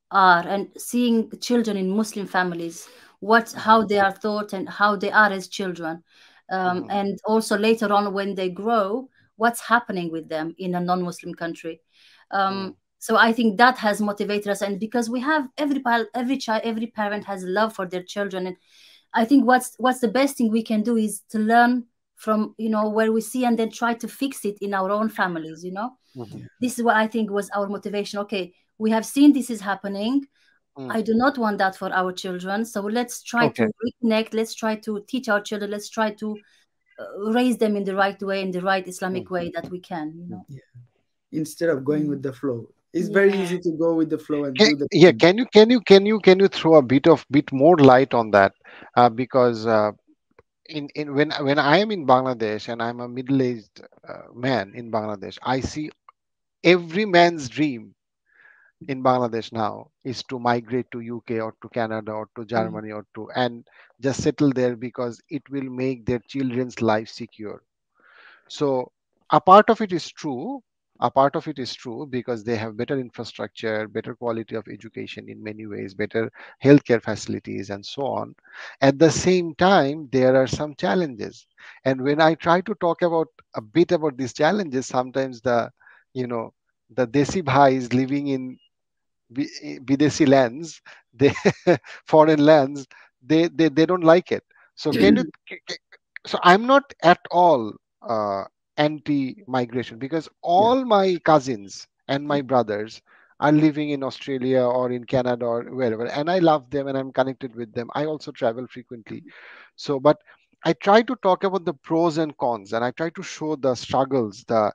are and seeing children in Muslim families, what mm-hmm. how they are taught and how they are as children. Um, mm-hmm. and also later on when they grow, what's happening with them in a non-Muslim country. Um, mm-hmm. so I think that has motivated us, and because we have every every child, every parent has love for their children, and I think what's what's the best thing we can do is to learn from you know where we see and then try to fix it in our own families you know mm-hmm. this is what i think was our motivation okay we have seen this is happening mm. i do not want that for our children so let's try okay. to reconnect let's try to teach our children let's try to uh, raise them in the right way in the right islamic mm-hmm. way that we can you know yeah. instead of going with the flow it's yeah. very easy to go with the flow and can, the- yeah can you can you can you can you throw a bit of bit more light on that uh, because uh, in, in when when I am in Bangladesh and I'm a middle-aged uh, man in Bangladesh, I see every man's dream in Bangladesh now is to migrate to UK or to Canada or to mm-hmm. Germany mm. or to and just settle there because it will make their children's life secure. So a part of it is true, a part of it is true because they have better infrastructure better quality of education in many ways better healthcare facilities and so on at the same time there are some challenges and when i try to talk about a bit about these challenges sometimes the you know the desi bhai is living in videsi lands the foreign lands they, they they don't like it so can hmm. you so i'm not at all uh, anti-migration because all yeah. my cousins and my brothers are living in Australia or in Canada or wherever, and I love them and I'm connected with them. I also travel frequently, so but I try to talk about the pros and cons, and I try to show the struggles, the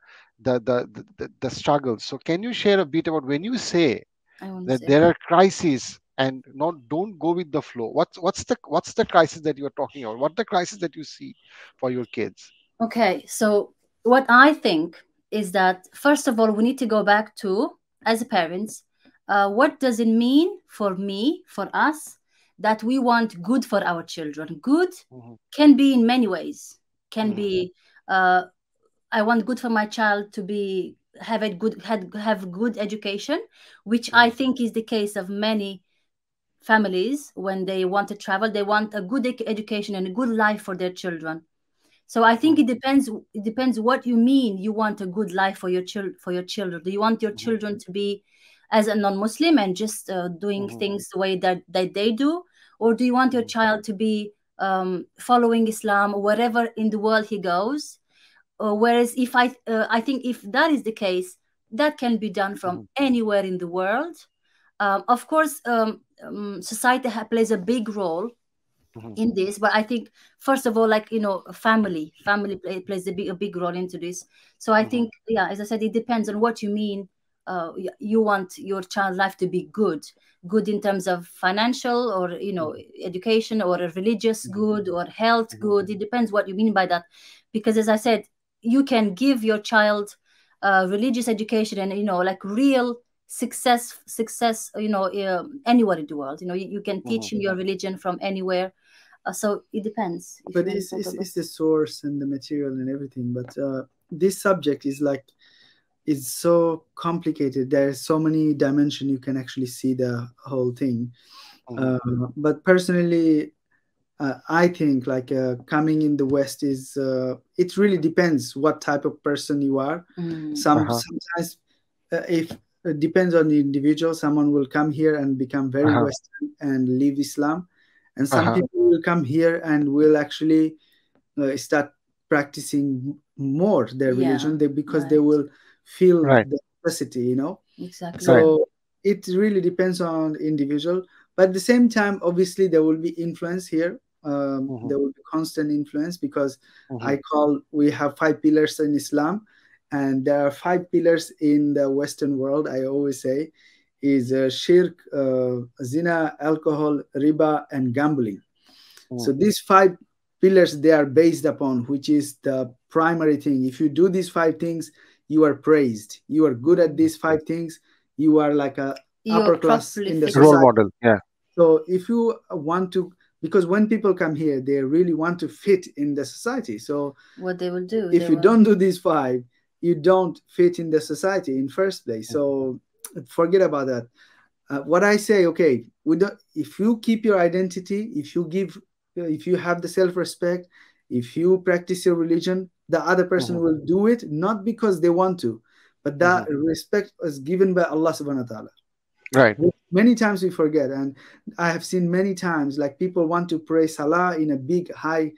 the the the, the struggles. So can you share a bit about when you say that say there that. are crises and not don't go with the flow? What's what's the what's the crisis that you are talking about? What the crisis that you see for your kids? Okay, so what I think is that, first of all, we need to go back to, as parents, uh, what does it mean for me, for us, that we want good for our children? Good mm-hmm. can be in many ways. Can mm-hmm. be, uh, I want good for my child to be have a good had, have good education, which I mm-hmm. think is the case of many families when they want to travel. They want a good education and a good life for their children. So I think mm. it depends. It depends what you mean. You want a good life for your child for your children. Do you want your mm-hmm. children to be as a non-Muslim and just uh, doing mm-hmm. things the way that, that they do, or do you want your mm-hmm. child to be um, following Islam wherever in the world he goes? Uh, whereas if I uh, I think if that is the case, that can be done from mm-hmm. anywhere in the world. Um, of course, um, um society plays a big role mm-hmm. in this but i think first of all like you know family family play, plays a big, a big role into this so i mm-hmm. think yeah as i said it depends on what you mean uh, you want your child life to be good good in terms of financial or you know mm-hmm. education or religious mm-hmm. good or health mm-hmm. good it depends what you mean by that because as i said you can give your child uh, religious education and you know like real success success you know uh, anywhere in the world you know you, you can teach mm-hmm. him your religion from anywhere uh, so it depends. But it's, it's, it's, the source and the material and everything. But uh, this subject is like, it's so complicated. There's so many dimension you can actually see the whole thing. Hmm. Uh, but personally, uh, I think like uh, coming in the West is uh, it really depends what type of person you are. Mm. Some uh-huh. sometimes uh, if it uh, depends on the individual, someone will come here and become very uh-huh. Western and leave Islam and some uh-huh. people will come here and will actually uh, start practicing more their yeah. religion they, because right. they will feel right. the necessity you know exactly so right. it really depends on individual but at the same time obviously there will be influence here um, mm-hmm. there will be constant influence because mm-hmm. i call we have five pillars in islam and there are five pillars in the western world i always say is uh, shirk, uh, zina, alcohol, riba, and gambling. Oh. So these five pillars they are based upon, which is the primary thing. If you do these five things, you are praised. You are good at these five things. You are like a you upper class in the role model. Yeah. So if you want to, because when people come here, they really want to fit in the society. So what they will do if you will... don't do these five, you don't fit in the society in first place. So forget about that. Uh, what I say, okay, we don't, if you keep your identity, if you give, uh, if you have the self-respect, if you practice your religion, the other person mm-hmm. will do it not because they want to, but that mm-hmm. Uh-huh. respect is given by Allah Subhanahu wa Taala. Right. Many times we forget, and I have seen many times like people want to pray salah in a big high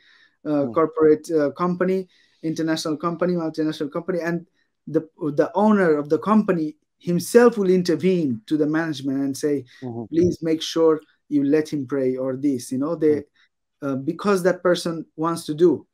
uh, mm-hmm. corporate uh, company, international company, multinational company, and the the owner of the company himself will intervene to the management and say, mm-hmm. please make sure you let him pray or this, you know, they, mm-hmm. uh, because that person wants to do.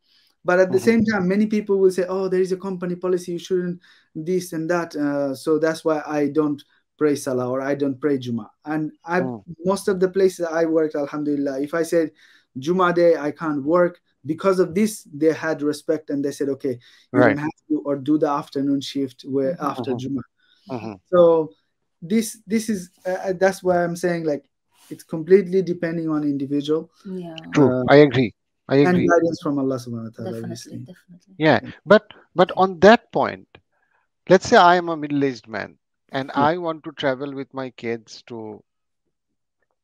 But at the mm-hmm. same time, many people will say, oh, there is a company policy, you shouldn't this and that. Uh, so that's why I don't pray Salah or I don't pray Juma. And I mm. most of the places I worked, Alhamdulillah, if I said Juma day, I can't work, because of this, they had respect and they said, okay, you right. have to or do the afternoon shift where mm-hmm. after mm-hmm. Juma. -hmm. So this this is uh, uh, that's why I'm saying like it's completely depending on individual. Yeah. True. Uh, I agree. I agree. And guidance from Allah subhanahu wa ta'ala, obviously. Definitely. Yeah. But but on that point, let's say I am a middle-aged man and yeah. Hmm. I want to travel with my kids to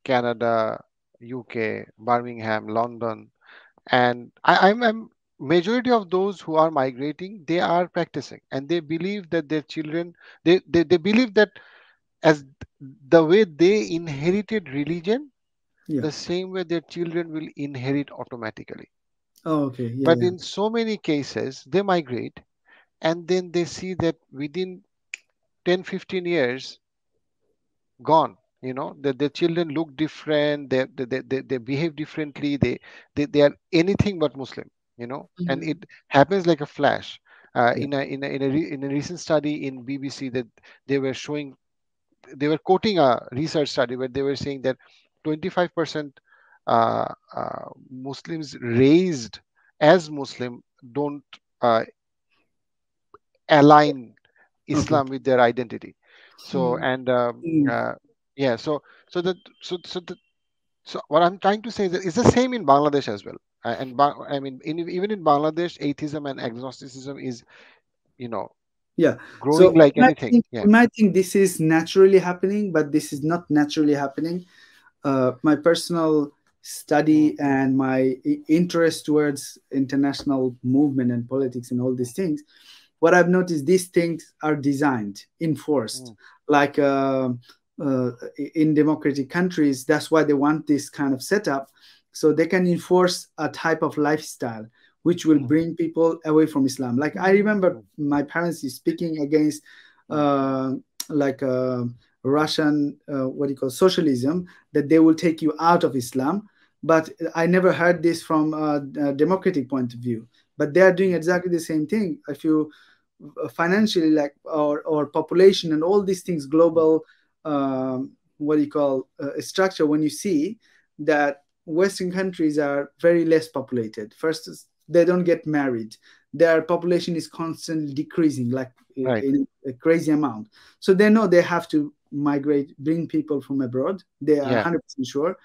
Canada, UK, Birmingham, London, and I, I'm, I'm majority of those who are migrating they are practicing and they believe that their children they, they, they believe that as the way they inherited religion yeah. the same way their children will inherit automatically oh okay yeah, but yeah. in so many cases they migrate and then they see that within 10 15 years gone you know that their children look different they, they, they, they behave differently they, they they are anything but muslim you know mm-hmm. and it happens like a flash uh, yeah. in a in a in a, re- in a recent study in bbc that they were showing they were quoting a research study where they were saying that 25% uh, uh, muslims raised as muslim don't uh, align mm-hmm. islam with their identity so mm. and um, hmm. uh, yeah so so that so so the so what i'm trying to say is that it's the same in bangladesh as well and I mean, in, even in Bangladesh, atheism and agnosticism is, you know, yeah, growing so like you anything. Think, yeah. You might think this is naturally happening, but this is not naturally happening. Uh, my personal study mm. and my interest towards international movement and politics and all these things, what I've noticed, these things are designed, enforced, mm. like. Uh, uh, in democratic countries, that's why they want this kind of setup so they can enforce a type of lifestyle which will mm. bring people away from Islam. Like I remember mm. my parents speaking against uh, like uh, Russian uh, what do you call socialism that they will take you out of Islam. But I never heard this from a, democratic point of view. But they are doing exactly the same thing. If you uh, financially like or, or population and all these things global um, what do you call uh, structure when you see that Western countries are very less populated. First, they don't get married. Their population is constantly decreasing, like right. in a crazy amount. So they know they have to migrate, bring people from abroad. They are yeah. 100% sure.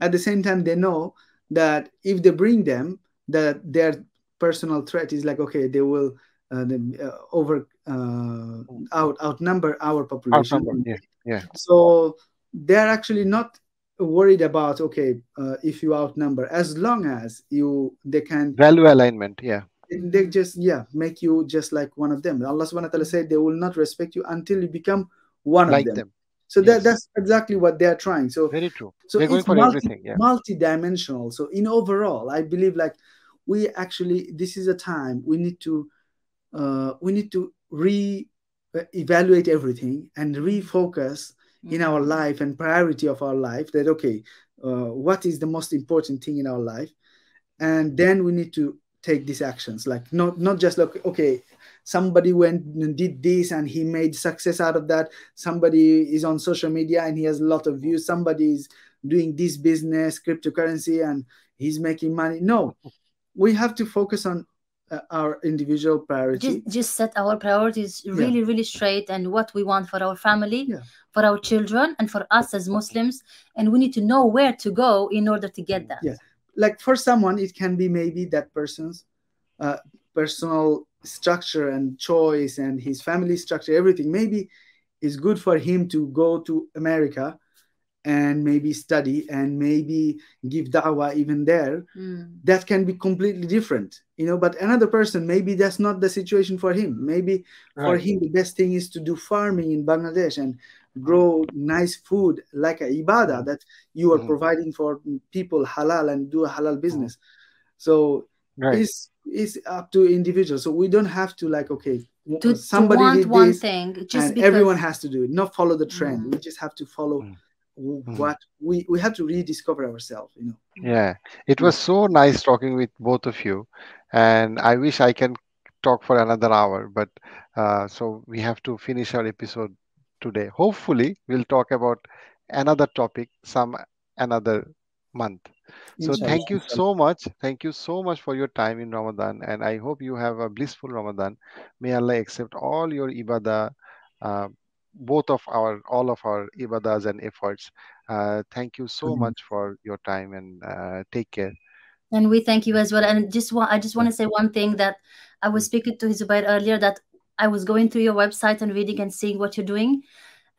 At the same time, they know that if they bring them, that their personal threat is like, okay, they will uh, uh, over uh, out outnumber our population. Outnumber, yeah, yeah. So they're actually not worried about okay uh, if you outnumber as long as you they can value alignment yeah they just yeah make you just like one of them allah subhanahu wa ta'ala said they will not respect you until you become one like of them, them. so yes. that, that's exactly what they are trying so very true so They're going for multi, everything yeah. multi-dimensional so in overall i believe like we actually this is a time we need to uh, we need to re evaluate everything and refocus mm-hmm. in our life and priority of our life that okay uh, what is the most important thing in our life and then we need to take these actions like not not just like okay somebody went and did this and he made success out of that somebody is on social media and he has a lot of views somebody is doing this business cryptocurrency and he's making money no we have to focus on uh, our individual priorities. Just, just, set our priorities really, yeah. really straight and what we want for our family, yeah. for our children, and for us as Muslims. And we need to know where to go in order to get that. Yeah. Like for someone, it can be maybe that person's uh, personal structure and choice and his family structure, everything. Maybe it's good for him to go to America and maybe study and maybe give da'wah even there mm. that can be completely different you know but another person maybe that's not the situation for him maybe right. for him the best thing is to do farming in bangladesh and grow nice food like a ibadah hmm. that you are mm. providing for people halal and do a halal hmm. business mm. so right. it's it's up to individuals so we don't have to like okay to, somebody to want one thing just and because... everyone has to do it not follow the trend hmm. we just have to follow Hmm. what we we have to rediscover ourselves you know yeah it was so nice talking with both of you and i wish i can talk for another hour but uh, so we have to finish our episode today hopefully we'll talk about another topic some another month so Inshallah. thank you so much thank you so much for your time in ramadan and i hope you have a blissful ramadan may allah accept all your ibadah uh, both of our all of our ibadas and efforts. Uh, thank you so mm-hmm. much for your time and uh, take care. And we thank you as well. And just want I just want to say one thing that I was mm. speaking to Hizubair earlier that I was going through your website and reading and seeing what you're doing. Mm.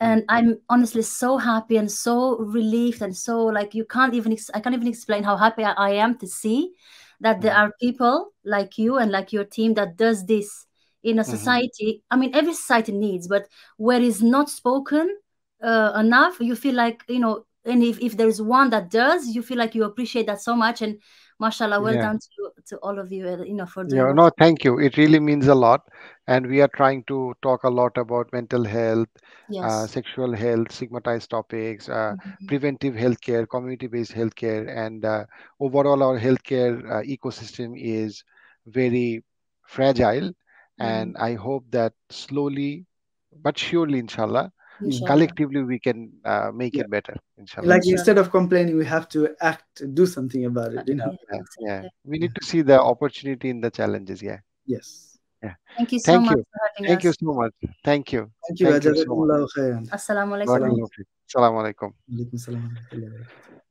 And I'm honestly so happy and so relieved and so like you can't even ex- I can't even explain how happy I am to see that there mm. are people like you and like your team that does this in a mm-hmm. society mm-hmm. i mean every society needs but where is not spoken uh, enough you feel like you know and if, if there's one that does you feel like you appreciate that so much and mashallah well yeah. done to, to all of you uh, you know for doing yeah, no thank you it really means a lot and we are trying to talk a lot about mental health uh, yes. uh, sexual health stigmatized topics uh, mm-hmm. preventive healthcare community based healthcare and uh, overall our healthcare uh, ecosystem is very fragile Mm. And I hope that slowly but surely, inshallah, inshallah. collectively we can uh, make yeah. it better. Inshallah. Like instead of complaining, we have to act, do something about it. You know. Yeah, yeah. we need to see the opportunity in the challenges. Yeah. Yes. Yeah. Thank you so Thank much you. for having Thank us. you so much. Thank you. Thank you. Thank you so much. Assalamu alaikum. Assalamu alaikum.